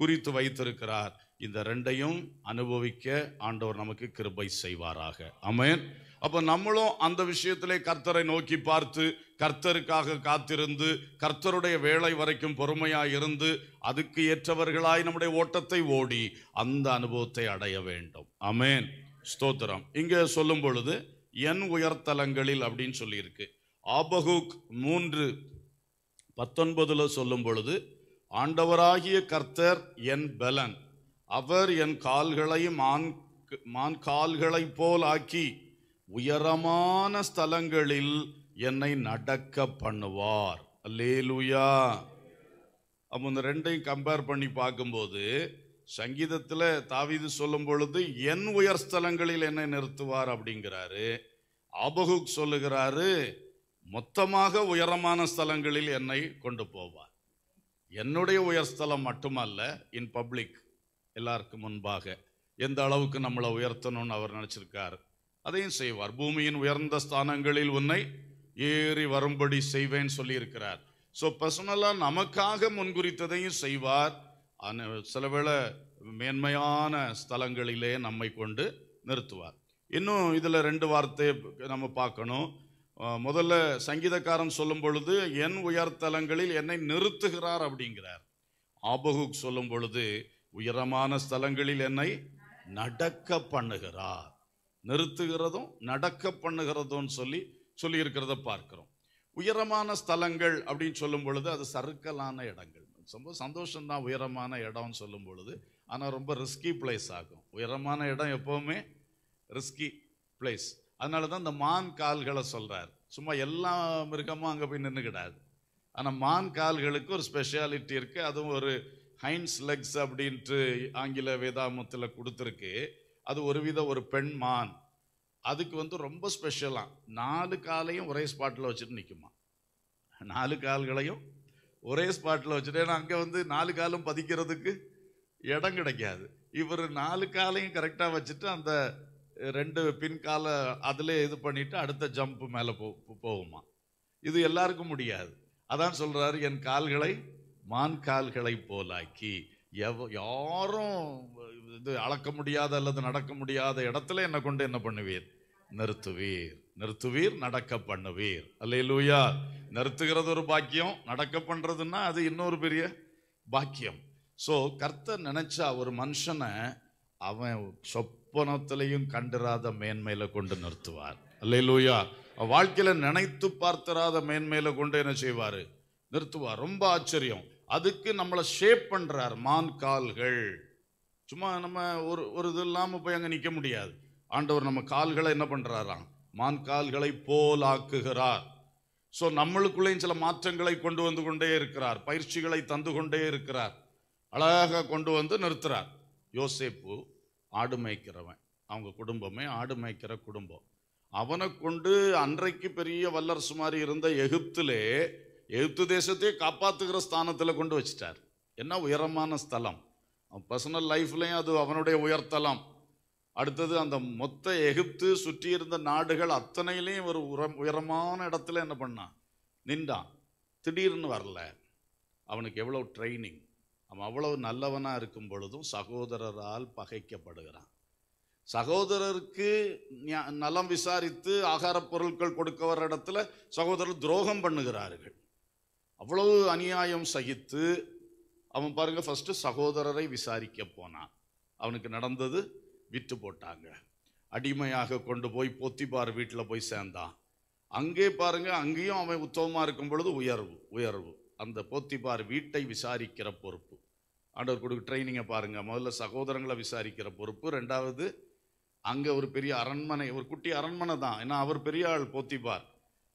குறித்து வைத்திருக்கிறார் இந்த ரெண்டையும் அனுபவிக்க ஆண்டவர் நமக்கு கிருபை செய்வாராக அமேன் அப்போ நம்மளும் அந்த விஷயத்திலே கர்த்தரை நோக்கி பார்த்து கர்த்தருக்காக காத்திருந்து கர்த்தருடைய வேலை வரைக்கும் பொறுமையாக இருந்து அதுக்கு ஏற்றவர்களாய் நம்முடைய ஓட்டத்தை ஓடி அந்த அனுபவத்தை அடைய வேண்டும் அமேன் ஸ்தோத்திரம் இங்கே சொல்லும் பொழுது என் உயர்த்தலங்களில் அப்படின்னு சொல்லியிருக்கு ஆபகுக் மூன்று பத்தொன்பதில் சொல்லும் பொழுது ஆண்டவராகிய கர்த்தர் என் பலன் அவர் என் கால்களை மான் மான் கால்களைப் போல் ஆக்கி உயரமான ஸ்தலங்களில் என்னை நடக்க பண்ணுவார் அல்லேலுயா அப்போ இந்த ரெண்டையும் கம்பேர் பண்ணி பார்க்கும்போது சங்கீதத்தில் தாவிது சொல்லும் பொழுது என் உயர் ஸ்தலங்களில் என்னை நிறுத்துவார் அப்படிங்கிறாரு ஆபகுக் சொல்லுகிறாரு மொத்தமாக உயரமான ஸ்தலங்களில் என்னை கொண்டு போவார் என்னுடைய உயர்ஸ்தலம் மட்டுமல்ல இன் பப்ளிக் எல்லாருக்கும் முன்பாக எந்த அளவுக்கு நம்மளை உயர்த்தணும்னு அவர் நினச்சிருக்கார் அதையும் செய்வார் பூமியின் உயர்ந்த ஸ்தானங்களில் உன்னை ஏறி வரும்படி செய்வேன்னு சொல்லியிருக்கிறார் ஸோ பர்சனலாக நமக்காக முன்குறித்ததையும் செய்வார் சில வேளை மேன்மையான ஸ்தலங்களிலே நம்மை கொண்டு நிறுத்துவார் இன்னும் இதில் ரெண்டு வார்த்தை நம்ம பார்க்கணும் முதல்ல சங்கீதக்காரன் சொல்லும் பொழுது என் உயர்த்தலங்களில் என்னை நிறுத்துகிறார் அப்படிங்கிறார் ஆபகுக் சொல்லும் பொழுது உயரமான ஸ்தலங்களில் என்னை நடக்க பண்ணுகிறார் நிறுத்துகிறதும் நடக்க பண்ணுகிறதும் சொல்லி சொல்லியிருக்கிறத பார்க்கிறோம் உயரமான ஸ்தலங்கள் அப்படின்னு சொல்லும் பொழுது அது சருக்கலான இடங்கள் ரொம்ப சந்தோஷம்தான் உயரமான இடம்னு சொல்லும் பொழுது ஆனால் ரொம்ப ரிஸ்கி பிளேஸ் ஆகும் உயரமான இடம் எப்போவுமே ரிஸ்கி பிளேஸ் அதனால தான் இந்த மான் கால்களை சொல்கிறார் சும்மா எல்லா மிருகமும் அங்கே போய் நின்று ஆனால் மான் கால்களுக்கு ஒரு ஸ்பெஷாலிட்டி இருக்குது அதுவும் ஒரு ஹைன்ஸ் லெக்ஸ் அப்படின்ட்டு ஆங்கில வேதாமத்தில் கொடுத்துருக்கு அது ஒரு வித ஒரு பெண் மான் அதுக்கு வந்து ரொம்ப ஸ்பெஷலாக நாலு காலையும் ஒரே ஸ்பாட்டில் வச்சுட்டு நிற்குமா நாலு கால்களையும் ஒரே ஸ்பாட்டில் வச்சுட்டு ஏன்னா அங்கே வந்து நாலு காலும் பதிக்கிறதுக்கு இடம் கிடைக்காது இவர் நாலு காலையும் கரெக்டாக வச்சுட்டு அந்த ரெண்டு பின்கால அதில் இது பண்ணிவிட்டு அடுத்த ஜம்ப் மேலே போ போகுமா இது எல்லாருக்கும் முடியாது அதான் சொல்கிறாரு என் கால்களை மான் கால்களை போலாக்கி எவ் யாரும் இது அளக்க முடியாத அல்லது நடக்க முடியாத இடத்துல என்னை கொண்டு என்ன பண்ணுவீர் நிறுத்துவீர் நிறுத்துவீர் நடக்க பண்ணுவீர் அல்லையிலூயா நிறுத்துகிறது ஒரு பாக்கியம் நடக்க பண்ணுறதுன்னா அது இன்னொரு பெரிய பாக்கியம் ஸோ கர்த்தர் நினச்சா ஒரு மனுஷனை அவன் சொப் பொற்பணத்திலையும் கண்டிராத மேன்மையில கொண்டு நிறுத்துவார் அல்லையிலூயா வாழ்க்கையில நினைத்து பார்த்திராத மேன்மையில கொண்டு என்ன செய்வார் நிறுத்துவார் ரொம்ப ஆச்சரியம் அதுக்கு நம்மளை ஷேப் பண்றார் மான் கால்கள் சும்மா நம்ம ஒரு ஒரு இது இல்லாமல் போய் அங்கே நிற்க முடியாது ஆண்டவர் நம்ம கால்களை என்ன பண்ணுறாராம் மான் கால்களை போலாக்குகிறார் ஸோ நம்மளுக்குள்ளேயும் சில மாற்றங்களை கொண்டு வந்து கொண்டே இருக்கிறார் பயிற்சிகளை தந்து கொண்டே இருக்கிறார் அழகாக கொண்டு வந்து நிறுத்துறார் யோசேப்பு ஆடு மேய்க்கிறவன் அவங்க குடும்பமே ஆடு மேய்க்கிற குடும்பம் அவனை கொண்டு அன்றைக்கு பெரிய வல்லரசு மாதிரி இருந்த எகிப்திலே எகிப்து தேசத்தையே காப்பாற்றுகிற ஸ்தானத்தில் கொண்டு வச்சிட்டார் என்ன உயரமான ஸ்தலம் அவன் பர்சனல் லைஃப்லையும் அது அவனுடைய உயர்த்தலம் அடுத்தது அந்த மொத்த எகிப்து சுற்றி இருந்த நாடுகள் அத்தனையிலையும் ஒரு உரம் உயரமான இடத்துல என்ன பண்ணான் நின்றான் திடீர்னு வரல அவனுக்கு எவ்வளோ ட்ரைனிங் அவன் அவ்வளவு நல்லவனாக இருக்கும் பொழுதும் சகோதரரால் பகைக்கப்படுகிறான் சகோதரருக்கு நலம் விசாரித்து ஆகார பொருட்கள் கொடுக்கவர் இடத்துல சகோதரர் துரோகம் பண்ணுகிறார்கள் அவ்வளவு அநியாயம் சகித்து அவன் பாருங்க ஃபஸ்ட்டு சகோதரரை விசாரிக்க போனான் அவனுக்கு நடந்தது விட்டு போட்டாங்க அடிமையாக கொண்டு போய் பொத்திப்பார் வீட்டில் போய் சேர்ந்தான் அங்கே பாருங்க அங்கேயும் அவன் உத்தவமாக இருக்கும் பொழுது உயர்வு உயர்வு அந்த போத்திபார் வீட்டை விசாரிக்கிற பொறுப்பு ஆண்டவர் கொடுக்க ட்ரைனிங்கை பாருங்கள் முதல்ல சகோதரங்களை விசாரிக்கிற பொறுப்பு ரெண்டாவது அங்கே ஒரு பெரிய அரண்மனை ஒரு குட்டி அரண்மனை தான் ஏன்னா அவர் பெரிய ஆள் போத்திப்பார்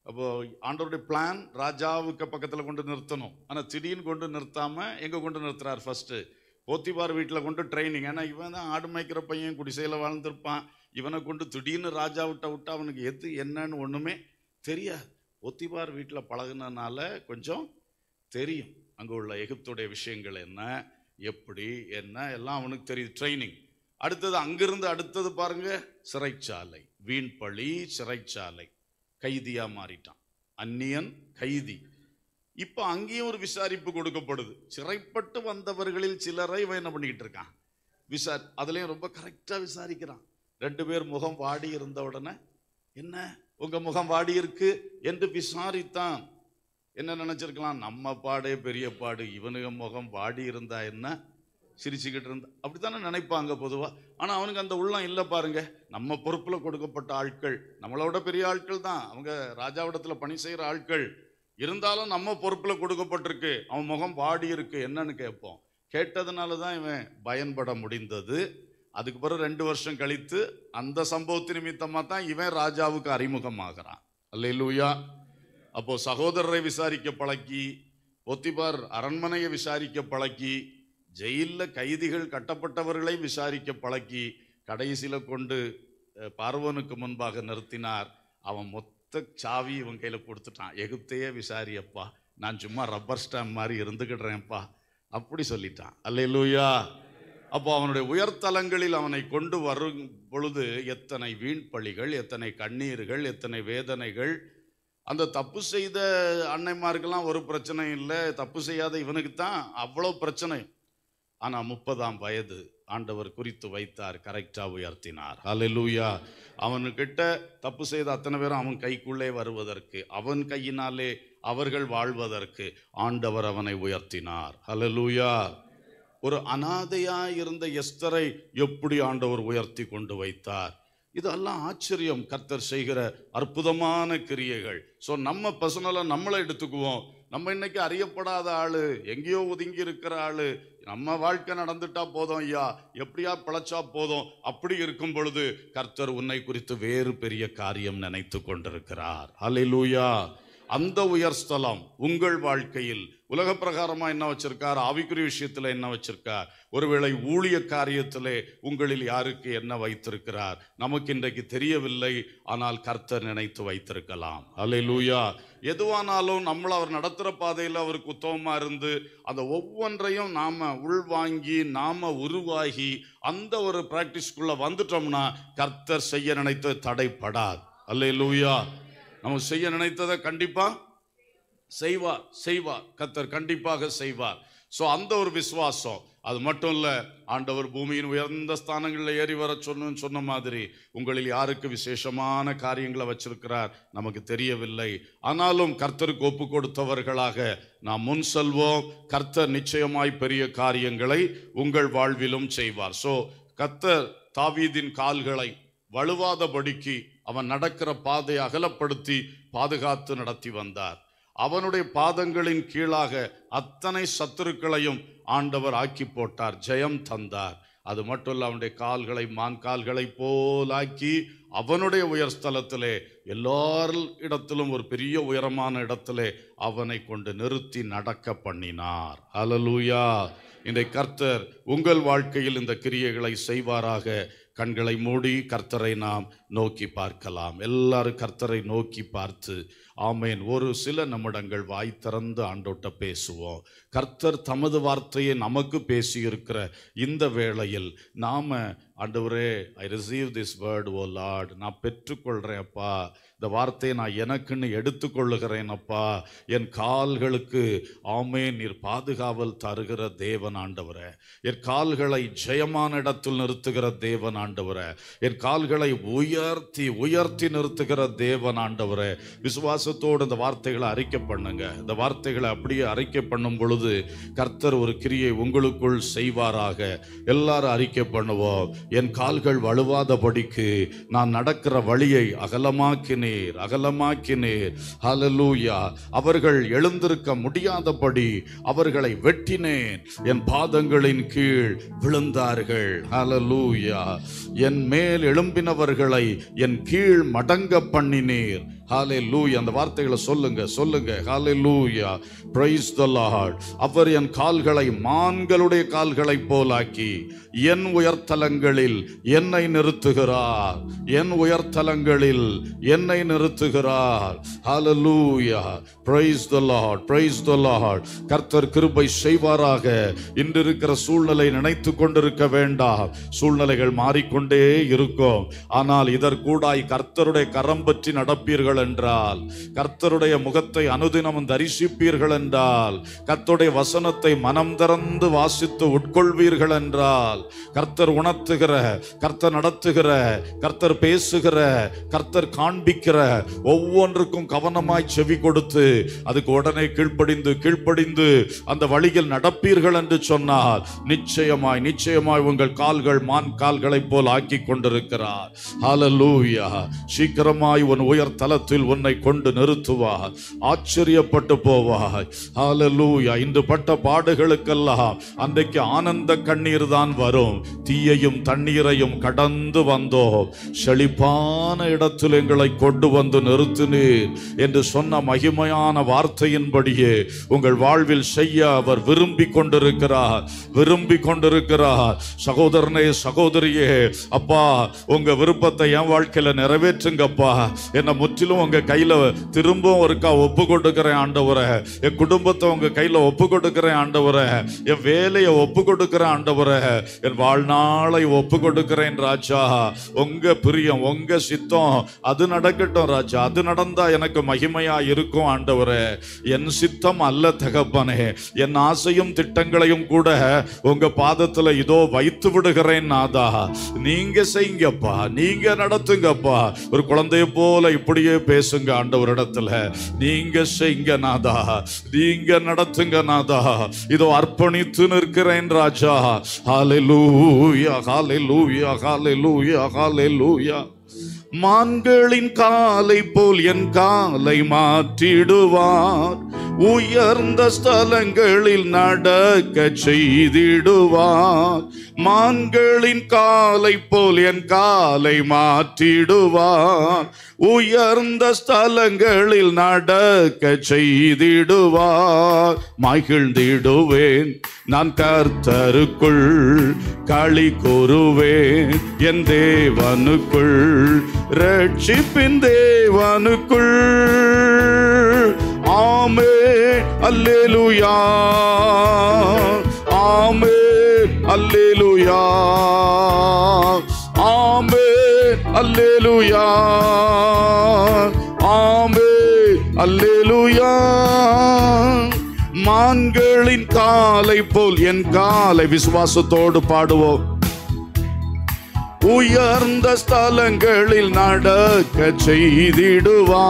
அப்போது ஆண்டவருடைய பிளான் ராஜாவுக்கு பக்கத்தில் கொண்டு நிறுத்தணும் ஆனால் திடீர்னு கொண்டு நிறுத்தாமல் எங்கே கொண்டு நிறுத்துறார் ஃபஸ்ட்டு போத்திபார் வீட்டில் கொண்டு ட்ரைனிங் ஏன்னா இவன் தான் ஆடு மேய்க்கிற பையன் குடிசையில் வாழ்ந்துருப்பான் இவனை கொண்டு திடீர்னு ராஜா விட்ட விட்டு அவனுக்கு எது என்னன்னு ஒன்றுமே தெரியாது போத்திப்பார் வீட்டில் பழகுனனால கொஞ்சம் தெரியும் அங்கே உள்ள எகிப்துடைய விஷயங்கள் என்ன எப்படி என்ன எல்லாம் அவனுக்கு தெரியுது ட்ரைனிங் அடுத்தது அங்கிருந்து அடுத்தது பாருங்க சிறைச்சாலை வீண் பழி சிறைச்சாலை கைதியாக மாறிட்டான் அந்நியன் கைதி இப்போ அங்கேயும் ஒரு விசாரிப்பு கொடுக்கப்படுது சிறைப்பட்டு வந்தவர்களில் சிலரை இவன் என்ன பண்ணிக்கிட்டு இருக்கான் விசா அதுலேயும் ரொம்ப கரெக்டாக விசாரிக்கிறான் ரெண்டு பேர் முகம் வாடி இருந்த உடனே என்ன உங்கள் முகம் வாடி இருக்கு என்று விசாரித்தான் என்ன நினச்சிருக்கலாம் நம்ம பாடே பெரிய பாடு இவனுக முகம் பாடி இருந்தா என்ன சிரிச்சுக்கிட்டு இருந்தா அப்படி தானே நினைப்பாங்க பொதுவாக ஆனால் அவனுக்கு அந்த உள்ளம் இல்லை பாருங்க நம்ம பொறுப்பில் கொடுக்கப்பட்ட ஆட்கள் நம்மளோட பெரிய ஆட்கள் தான் அவங்க ராஜாவிடத்தில் பணி செய்கிற ஆட்கள் இருந்தாலும் நம்ம பொறுப்பில் கொடுக்கப்பட்டிருக்கு அவன் முகம் வாடி இருக்கு என்னன்னு கேட்போம் கேட்டதுனால தான் இவன் பயன்பட முடிந்தது அதுக்கு பிறகு ரெண்டு வருஷம் கழித்து அந்த சம்பவத்து நிமித்தமாக தான் இவன் ராஜாவுக்கு அறிமுகமாகறான் அல்ல இல்லையா அப்போ சகோதரரை விசாரிக்க பழக்கி பொத்திபார் அரண்மனையை விசாரிக்க பழக்கி ஜெயிலில் கைதிகள் கட்டப்பட்டவர்களை விசாரிக்க பழக்கி கடைசியில் கொண்டு பார்வனுக்கு முன்பாக நிறுத்தினார் அவன் மொத்த சாவி இவன் கையில் கொடுத்துட்டான் எகிப்தையே விசாரியப்பா நான் சும்மா ரப்பர் ஸ்டாம்ப் மாதிரி இருந்துக்கிடுறேன்ப்பா அப்படி சொல்லிட்டான் அல்லையிலூயா அப்போ அவனுடைய உயர்தலங்களில் அவனை கொண்டு வரும் பொழுது எத்தனை வீண் பழிகள் எத்தனை கண்ணீர்கள் எத்தனை வேதனைகள் அந்த தப்பு செய்த அன்னைமாருக்கெல்லாம் ஒரு பிரச்சனையும் இல்லை தப்பு செய்யாத இவனுக்கு தான் அவ்வளோ பிரச்சனை ஆனால் முப்பதாம் வயது ஆண்டவர் குறித்து வைத்தார் கரெக்டாக உயர்த்தினார் அலலூயா அவனுக்கிட்ட தப்பு செய்த அத்தனை பேரும் அவன் கைக்குள்ளே வருவதற்கு அவன் கையினாலே அவர்கள் வாழ்வதற்கு ஆண்டவர் அவனை உயர்த்தினார் லூயா ஒரு அனாதையாக இருந்த எஸ்தரை எப்படி ஆண்டவர் உயர்த்தி கொண்டு வைத்தார் இதெல்லாம் ஆச்சரியம் கர்த்தர் செய்கிற அற்புதமான கிரியைகள் ஸோ நம்ம பர்சனலாக நம்மளை எடுத்துக்குவோம் நம்ம இன்னைக்கு அறியப்படாத ஆள் எங்கேயோ ஒதுங்கி இருக்கிற ஆள் நம்ம வாழ்க்கை நடந்துட்டா போதும் ஐயா எப்படியா பிழைச்சா போதும் அப்படி இருக்கும் பொழுது கர்த்தர் உன்னை குறித்து வேறு பெரிய காரியம் நினைத்து கொண்டிருக்கிறார் அலை அந்த உயர் ஸ்தலம் உங்கள் வாழ்க்கையில் உலக பிரகாரமாக என்ன வச்சிருக்கார் ஆவிக்குரிய விஷயத்தில் என்ன வச்சிருக்கார் ஒருவேளை ஊழிய காரியத்தில் உங்களில் யாருக்கு என்ன வைத்திருக்கிறார் நமக்கு இன்றைக்கு தெரியவில்லை ஆனால் கர்த்தர் நினைத்து வைத்திருக்கலாம் அலை லூயா எதுவானாலும் நம்மளை அவர் நடத்துகிற பாதையில் அவருக்கு உத்தமமாக இருந்து அந்த ஒவ்வொன்றையும் நாம் உள்வாங்கி நாம் உருவாகி அந்த ஒரு ப்ராக்டிஸ்க்குள்ளே வந்துட்டோம்னா கர்த்தர் செய்ய நினைத்து தடைப்படாது அல்லே லூயா நம்ம செய்ய நினைத்ததை கண்டிப்பாக செய்வார் செய்வார் கத்தர் கண்டிப்பாக செய்வார் ஸோ அந்த ஒரு விசுவாசம் அது மட்டும் இல்லை ஆண்டவர் பூமியின் உயர்ந்த ஸ்தானங்களில் ஏறி வர சொன்னு சொன்ன மாதிரி உங்களில் யாருக்கு விசேஷமான காரியங்களை வச்சிருக்கிறார் நமக்கு தெரியவில்லை ஆனாலும் கர்த்தருக்கு ஒப்பு கொடுத்தவர்களாக நாம் முன் செல்வோம் கர்த்தர் நிச்சயமாய் பெரிய காரியங்களை உங்கள் வாழ்விலும் செய்வார் ஸோ கர்த்தர் தாவீதின் கால்களை வலுவாதபடிக்கு அவன் நடக்கிற பாதையை அகலப்படுத்தி பாதுகாத்து நடத்தி வந்தார் அவனுடைய பாதங்களின் கீழாக அத்தனை சத்துருக்களையும் ஆண்டவர் ஆக்கி போட்டார் ஜெயம் தந்தார் அது மட்டும் இல்ல அவனுடைய கால்களை மான் கால்களை போலாக்கி அவனுடைய உயர் ஸ்தலத்திலே எல்லார் இடத்திலும் ஒரு பெரிய உயரமான இடத்திலே அவனை கொண்டு நிறுத்தி நடக்க பண்ணினார் அலலூயா இந்த கர்த்தர் உங்கள் வாழ்க்கையில் இந்த கிரியைகளை செய்வாராக கண்களை மூடி கர்த்தரை நாம் நோக்கி பார்க்கலாம் எல்லாரும் கர்த்தரை நோக்கி பார்த்து ஆமேன் ஒரு சில நிமிடங்கள் வாய் திறந்து ஆண்டோட்ட பேசுவோம் கர்த்தர் தமது வார்த்தையை நமக்கு பேசியிருக்கிற இந்த வேளையில் நாம் ஆண்டவரே I receive this word O Lord நான் பெற்றுக்கொள்கிறேன் அப்பா இந்த வார்த்தையை நான் எனக்குன்னு எடுத்துக்கொள்ளுகிறேன் அப்பா என் கால்களுக்கு ஆமே நீர் பாதுகாவல் தருகிற தேவன் ஆண்டவரை என் கால்களை ஜெயமான இடத்தில் நிறுத்துகிற தேவன் ஆண்டவரை என் கால்களை உயர்த்தி உயர்த்தி நிறுத்துகிற தேவன் ஆண்டவரை விசுவாசத்தோடு இந்த வார்த்தைகளை அறிக்கை பண்ணுங்க இந்த வார்த்தைகளை அப்படியே அறிக்கை பண்ணும் பொழுது கர்த்தர் ஒரு கிரியை உங்களுக்குள் செய்வாராக எல்லாரும் அறிக்கை பண்ணுவோம் என் கால்கள் வலுவாதபடிக்கு நான் நடக்கிற வழியை அகலமாக்கினேன் அகற்றினீர் அகலமாக்கினீர் ஹலலூயா அவர்கள் எழுந்திருக்க முடியாதபடி அவர்களை வெட்டினேன் என் பாதங்களின் கீழ் விழுந்தார்கள் ஹலலூயா என் மேல் எழும்பினவர்களை என் கீழ் மடங்க பண்ணினீர் ஹாலே லூய் அந்த வார்த்தைகளை சொல்லுங்க சொல்லுங்க ஹாலே லூயா பிரைஸ் த லார்ட் அவர் என் கால்களை மான்களுடைய கால்களை போலாக்கி என் உயர்த்தலங்களில் என்னை நிறுத்துகிறார் என் உயர்த்தலங்களில் என்னை நிறுத்துகிறார் hallelujah praise the Lord praise the Lord கர்த்தர் கிருபை செய்வாராக இன்று இருக்கிற சூழ்நிலை நினைத்து கொண்டிருக்க வேண்டாம் சூழ்நிலைகள் மாறிக்கொண்டே இருக்கும் ஆனால் இதற்கூடாய் கர்த்தருடைய கரம் பற்றி நடப்பீர்கள் செய்வீர்கள் என்றால் கர்த்தருடைய முகத்தை அனுதினமும் தரிசிப்பீர்கள் என்றால் கர்த்தருடைய வசனத்தை மனம் திறந்து வாசித்து உட்கொள்வீர்கள் என்றால் கர்த்தர் உணர்த்துகிற கர்த்தர் நடத்துகிற கர்த்தர் பேசுகிற கர்த்தர் காண்பிக்கிற ஒவ்வொன்றுக்கும் கவனமாய் செவி கொடுத்து அதுக்கு உடனே கீழ்ப்படிந்து கீழ்ப்படிந்து அந்த வழியில் நடப்பீர்கள் என்று சொன்னால் நிச்சயமாய் நிச்சயமாய் உங்கள் கால்கள் மான் கால்களைப் போல் ஆக்கி கொண்டிருக்கிறார் சீக்கிரமாய் உன் உயர் தலத்தில் காலத்தில் உன்னை கொண்டு நிறுத்துவாய் ஆச்சரியப்பட்டு போவாய் ஹாலலூயா இன்று பட்ட பாடுகளுக்கெல்லாம் அன்றைக்கு ஆனந்த கண்ணீர் தான் வரும் தீயையும் தண்ணீரையும் கடந்து வந்தோம் செழிப்பான இடத்தில் எங்களை கொண்டு வந்து நிறுத்தினீர் என்று சொன்ன மகிமையான வார்த்தையின்படியே உங்கள் வாழ்வில் செய்ய அவர் விரும்பி கொண்டிருக்கிறார் விரும்பி கொண்டிருக்கிறார் சகோதரனே சகோதரியே அப்பா உங்க விருப்பத்தை என் வாழ்க்கையில நிறைவேற்றுங்கப்பா என்ன முற்றிலும் உங்க கையில திரும்பவும் ஒருக்கா ஒப்பு கொடுக்கிறேன் ஆண்டவர என் குடும்பத்தை உங்க கையில ஒப்பு கொடுக்குறேன் ஆண்டவரை என் வேலையை ஒப்பு கொடுக்குறேன் ஆண்டவரை என் வாழ்நாளை ஒப்பு கொடுக்கிறேன் ராஜா உங்க பிரியம் உங்க சித்தம் அது நடக்கட்டும் ராஜா அது நடந்தா எனக்கு மகிமையா இருக்கும் ஆண்டவர என் சித்தம் அல்ல தகப்பனே என் ஆசையும் திட்டங்களையும் கூட உங்க பாதத்துல இதோ வைத்து விடுகிறேன் நாதா நீங்க செய்யுங்கப்பா நீங்க நடத்துங்கப்பா ஒரு குழந்தைய போல இப்படியே பேசுங்க ஒரு இடத்துல நீங்க செய்ங்க நாதா நீங்க நடத்துங்க நாதா இதோ அர்ப்பணித்து நிற்கிறேன் ராஜா ஹாலே லூயா ஹாலே லூயா ஹாலே லூயா ஹாலே லூயா மான்களின் காலை போல் என் காலை மாற்றிடுவார் உயர்ந்த ஸ்தலங்களில் நடக்க செய்திடுவார் மான்களின் காலை போல் என் காலை மாற்றிடுவார் உயர்ந்த ஸ்தலங்களில் நடக்க செய்திடுவார் மகிழ்ந்திடுவேன் நான் கர்த்தருக்குள் களி கூறுவேன் என் தேவனுக்குள் ரட்சிப்பின் தேவனுக்குள் ஆமே அல்லேலுயா ஆமே அல்லேலுயா அல்லேலுயா ஆம்பே அல்லேலுயா மான்களின் காலை போல் என் காலை விசுவாசத்தோடு பாடுவோம் உயர்ந்த ஸ்தலங்களில் நடக்க செய்திடுவா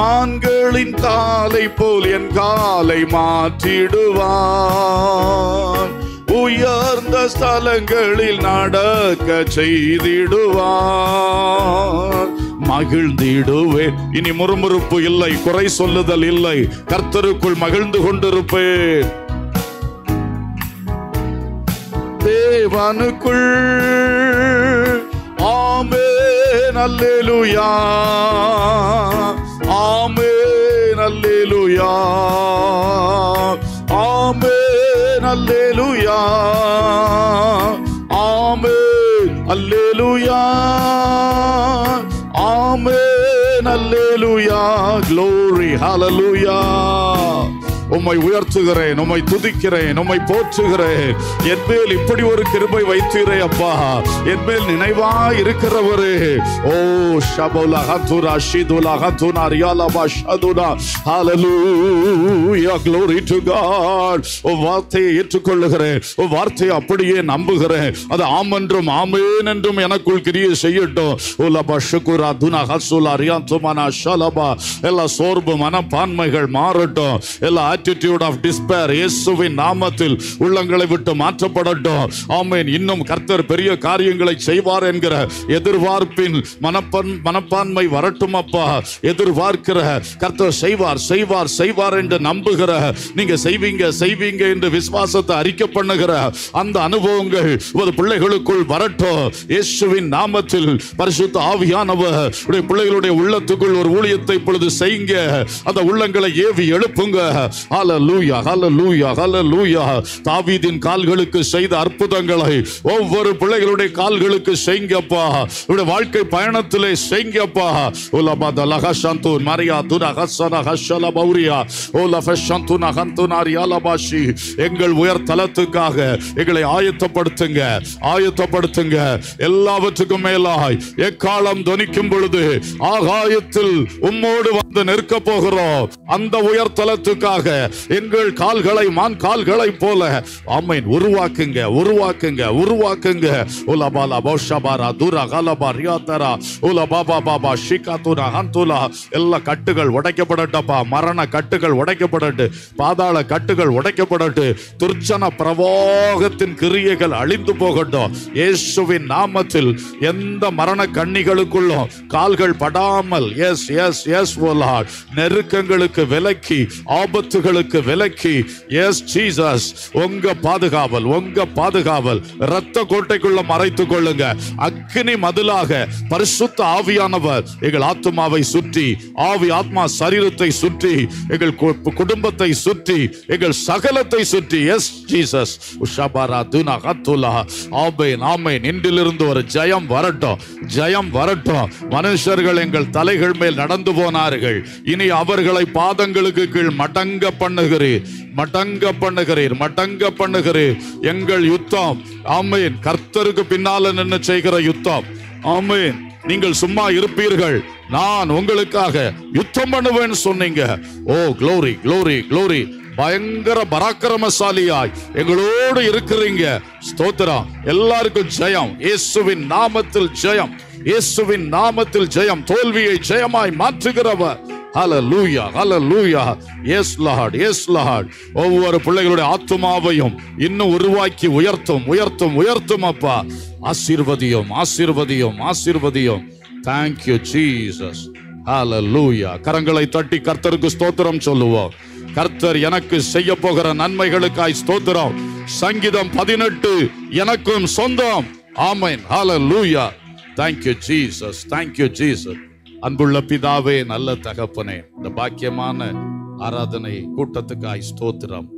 மான்களின் காலை போல் என் காலை மாற்றிடுவான் உயர்ந்த ஸ்தலங்களில் நடக்க செய்திடுவார் மகிழ்ந்திடுவேன் இனி முறுமுறுப்பு இல்லை குறை சொல்லுதல் இல்லை கர்த்தருக்குள் மகிழ்ந்து கொண்டிருப்பேன் தேவனுக்குள் ஆமே நல்லேலுயா ஆமே நல்லேலுயா alleluia amen alleluia amen alleluia glory hallelujah உம்மை உயர்த்துகிறேன் உம்மை துதிக்கிறேன் உம்மை போற்றுகிறேன் என் மேல் இப்படி ஒரு கிருபை வைத்தீரே அப்பா என் மேல் நினைவா இருக்கிறவரு ஓ ஷபோலா ஹந்துரா ஷிதுலா ஹந்துனா ரியாலபா ஷதுனா ஹalleluya glory to god உம் வார்த்தையை ஏற்றுக்கொள்ளுகிறேன் உம் வார்த்தையை அப்படியே நம்புகிறேன் அது ஆம் என்றும் ஆமேன் என்றும் எனக்குள் கிரியை செய்யட்டும் உலபா ஷுகுரா துனா ஹசுலா ரியாந்துமானா ஷலபா எல்லா சோர்வு மனப்பான்மைகள் மாறட்டும் எல்லா ஆட்டிடியூட் ஆஃப் டிஸ்பேர் இயேசுவின் நாமத்தில் உள்ளங்களை விட்டு மாற்றப்படட்டும் ஆமேன் இன்னும் கர்த்தர் பெரிய காரியங்களை செய்வார் என்கிற எதிர்பார்ப்பின் மனப்பன் மனப்பான்மை வரட்டும் அப்பா எதிர்பார்க்கிற கர்த்தர் செய்வார் செய்வார் செய்வார் என்று நம்புகிற நீங்க செய்வீங்க செய்வீங்க என்று விசுவாசத்தை அறிக்கை பண்ணுகிற அந்த அனுபவங்கள் உமது பிள்ளைகளுக்குள் வரட்டும் இயேசுவின் நாமத்தில் பரிசுத்த ஆவியானவர் பிள்ளைகளுடைய உள்ளத்துக்குள் ஒரு ஊழியத்தை இப்பொழுது செய்யுங்க அந்த உள்ளங்களை ஏவி எழுப்புங்க ஹலலூயா ஹலலூயா ஹலலூயா தாவீதின் கால்களுக்கு செய்த அற்புதங்களை ஒவ்வொரு பிள்ளைகளுடைய கால்களுக்கு செய்ங்கப்பா உடைய வாழ்க்கை பயணத்திலே செய்ங்கப்பா உலமாத லஹசந்து மரியா துன ஹசன பௌரியா ஓ லஃபஷந்து நகந்து நாரியா எங்கள் உயர் தலத்துக்காக எங்களை ஆயத்தப்படுத்துங்க ஆயத்தப்படுத்துங்க எல்லாவற்றுக்கும் மேலாய் எக்காலம் துணிக்கும் பொழுது ஆகாயத்தில் உம்மோடு வந்து நிற்க போகிறோம் அந்த உயர் தலத்துக்காக எங்கள் கால்களை மான் கால்களை போல ஆமைன் உருவாக்குங்க உருவாக்குங்க உருவாக்குங்க உலபாலா போஷபாரா தூரா காலபா ரியாத்தரா உல பாபா பாபா ஷிகா தூரா ஹந்துலா எல்லா கட்டுகள் உடைக்கப்படட்டப்பா மரண கட்டுகள் உடைக்கப்படட்டு பாதாள கட்டுகள் உடைக்கப்படட்டு துர்ச்சன பிரவாகத்தின் கிரியைகள் அழிந்து போகட்டும் இயேசுவின் நாமத்தில் எந்த மரண கண்ணிகளுக்குள்ளும் கால்கள் படாமல் எஸ் எஸ் எஸ் நெருக்கங்களுக்கு விலக்கி ஆபத்து அவர்களுக்கு விலக்கி எஸ் ஜீசஸ் உங்க பாதுகாவல் உங்க பாதுகாவல் இரத்த கோட்டைக்குள்ள மறைத்துக் கொள்ளுங்க அக்னி மதிலாக பரிசுத்த ஆவியானவர் எங்கள் ஆத்மாவை சுற்றி ஆவி ஆத்மா சரீரத்தை சுற்றி எங்கள் குடும்பத்தை சுற்றி எங்கள் சகலத்தை சுற்றி எஸ் ஜீசஸ் உஷாபாரா துனா ஹத்துலா ஆபேன் ஆமேன் இன்றிலிருந்து ஒரு ஜெயம் வரட்டும் ஜெயம் வரட்டும் மனுஷர்கள் எங்கள் தலைகள் மேல் நடந்து போனார்கள் இனி அவர்களை பாதங்களுக்கு கீழ் மடங்க பண்ணுகிறீர் மடங்க பண்ணுகிறீர் மடங்க பண்ணுகிறீர் எங்கள் யுத்தம் ஆமையின் கர்த்தருக்கு பின்னால நின்று செய்கிற யுத்தம் ஆமையின் நீங்கள் சும்மா இருப்பீர்கள் நான் உங்களுக்காக யுத்தம் பண்ணுவேன்னு சொன்னீங்க ஓ க்ளோரி க்ளோரி க்ளோரி பயங்கர பராக்கிரமசாலியாய் எங்களோடு இருக்கிறீங்க ஸ்தோத்திரம் எல்லாருக்கும் ஜெயம் இயேசுவின் நாமத்தில் ஜெயம் இயேசுவின் நாமத்தில் ஜெயம் தோல்வியை ஜெயமாய் மாற்றுகிறவர் hallelujah hallelujah yes Lord yes Lord ஒவ்வொரு பிள்ளைகளுடைய ஆத்மாவையும் இன்னும் உருவாக்கி உயர்த்தும் உயர்த்தும் உயர்த்தும் அப்பா ஆசீர்வதியும் ஆசீர்வதியும் ஆசீர்வதியும் தேங்க்யூ ஜீசஸ் ஹலலூயா கரங்களை தட்டி கர்த்தருக்கு ஸ்தோத்திரம் சொல்லுவோம் கர்த்தர் எனக்கு செய்ய போகிற நன்மைகளுக்காய் ஸ்தோத்திரம் சங்கீதம் பதினெட்டு எனக்கும் சொந்தம் amen hallelujah thank you Jesus thank you Jesus அன்புள்ள பிதாவே நல்ல தகப்பனே இந்த பாக்கியமான ஆராதனை கூட்டத்துக்காய் ஸ்தோத்திரம்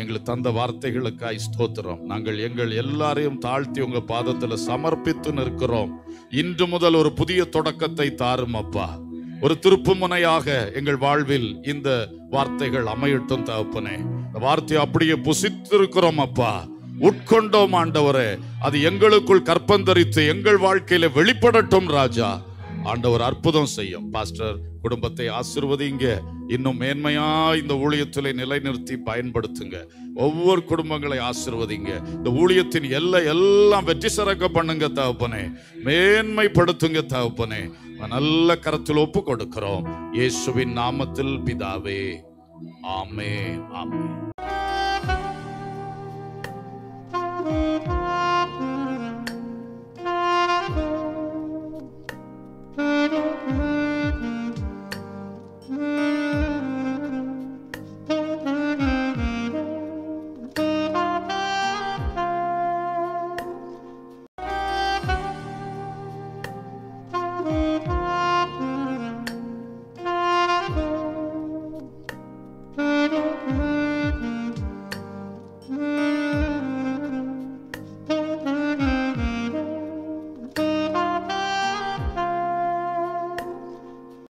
எங்களுக்கு தந்த வார்த்தைகளுக்காய் ஸ்தோத்திரம் நாங்கள் எங்கள் எல்லாரையும் தாழ்த்தி உங்க பாதத்துல சமர்ப்பித்து நிற்கிறோம் இன்று முதல் ஒரு புதிய தொடக்கத்தை தாரும் அப்பா ஒரு திருப்பு முனையாக எங்கள் வாழ்வில் இந்த வார்த்தைகள் அமையட்டும் தகப்பனே இந்த வார்த்தையை அப்படியே புசித்திருக்கிறோம் அப்பா உட்கொண்டோம் ஆண்டவரே அது எங்களுக்குள் கற்பந்தரித்து எங்கள் வாழ்க்கையில வெளிப்படட்டும் ராஜா ஆண்டவர் அற்புதம் செய்யும் பாஸ்டர் குடும்பத்தை ஆசிர்வதிங்க இன்னும் மேன்மையா இந்த ஊழியத்திலே நிலைநிறுத்தி பயன்படுத்துங்க ஒவ்வொரு குடும்பங்களை ஆசிர்வதிங்க இந்த ஊழியத்தின் எல்லை எல்லாம் வெற்றி சிறக்க பண்ணுங்க தகப்பனே மேன்மைப்படுத்துங்க தகப்பனே நல்ல கரத்தில் ஒப்பு கொடுக்கிறோம் இயேசுவின் நாமத்தில் பிதாவே ஆமே ஆமே Música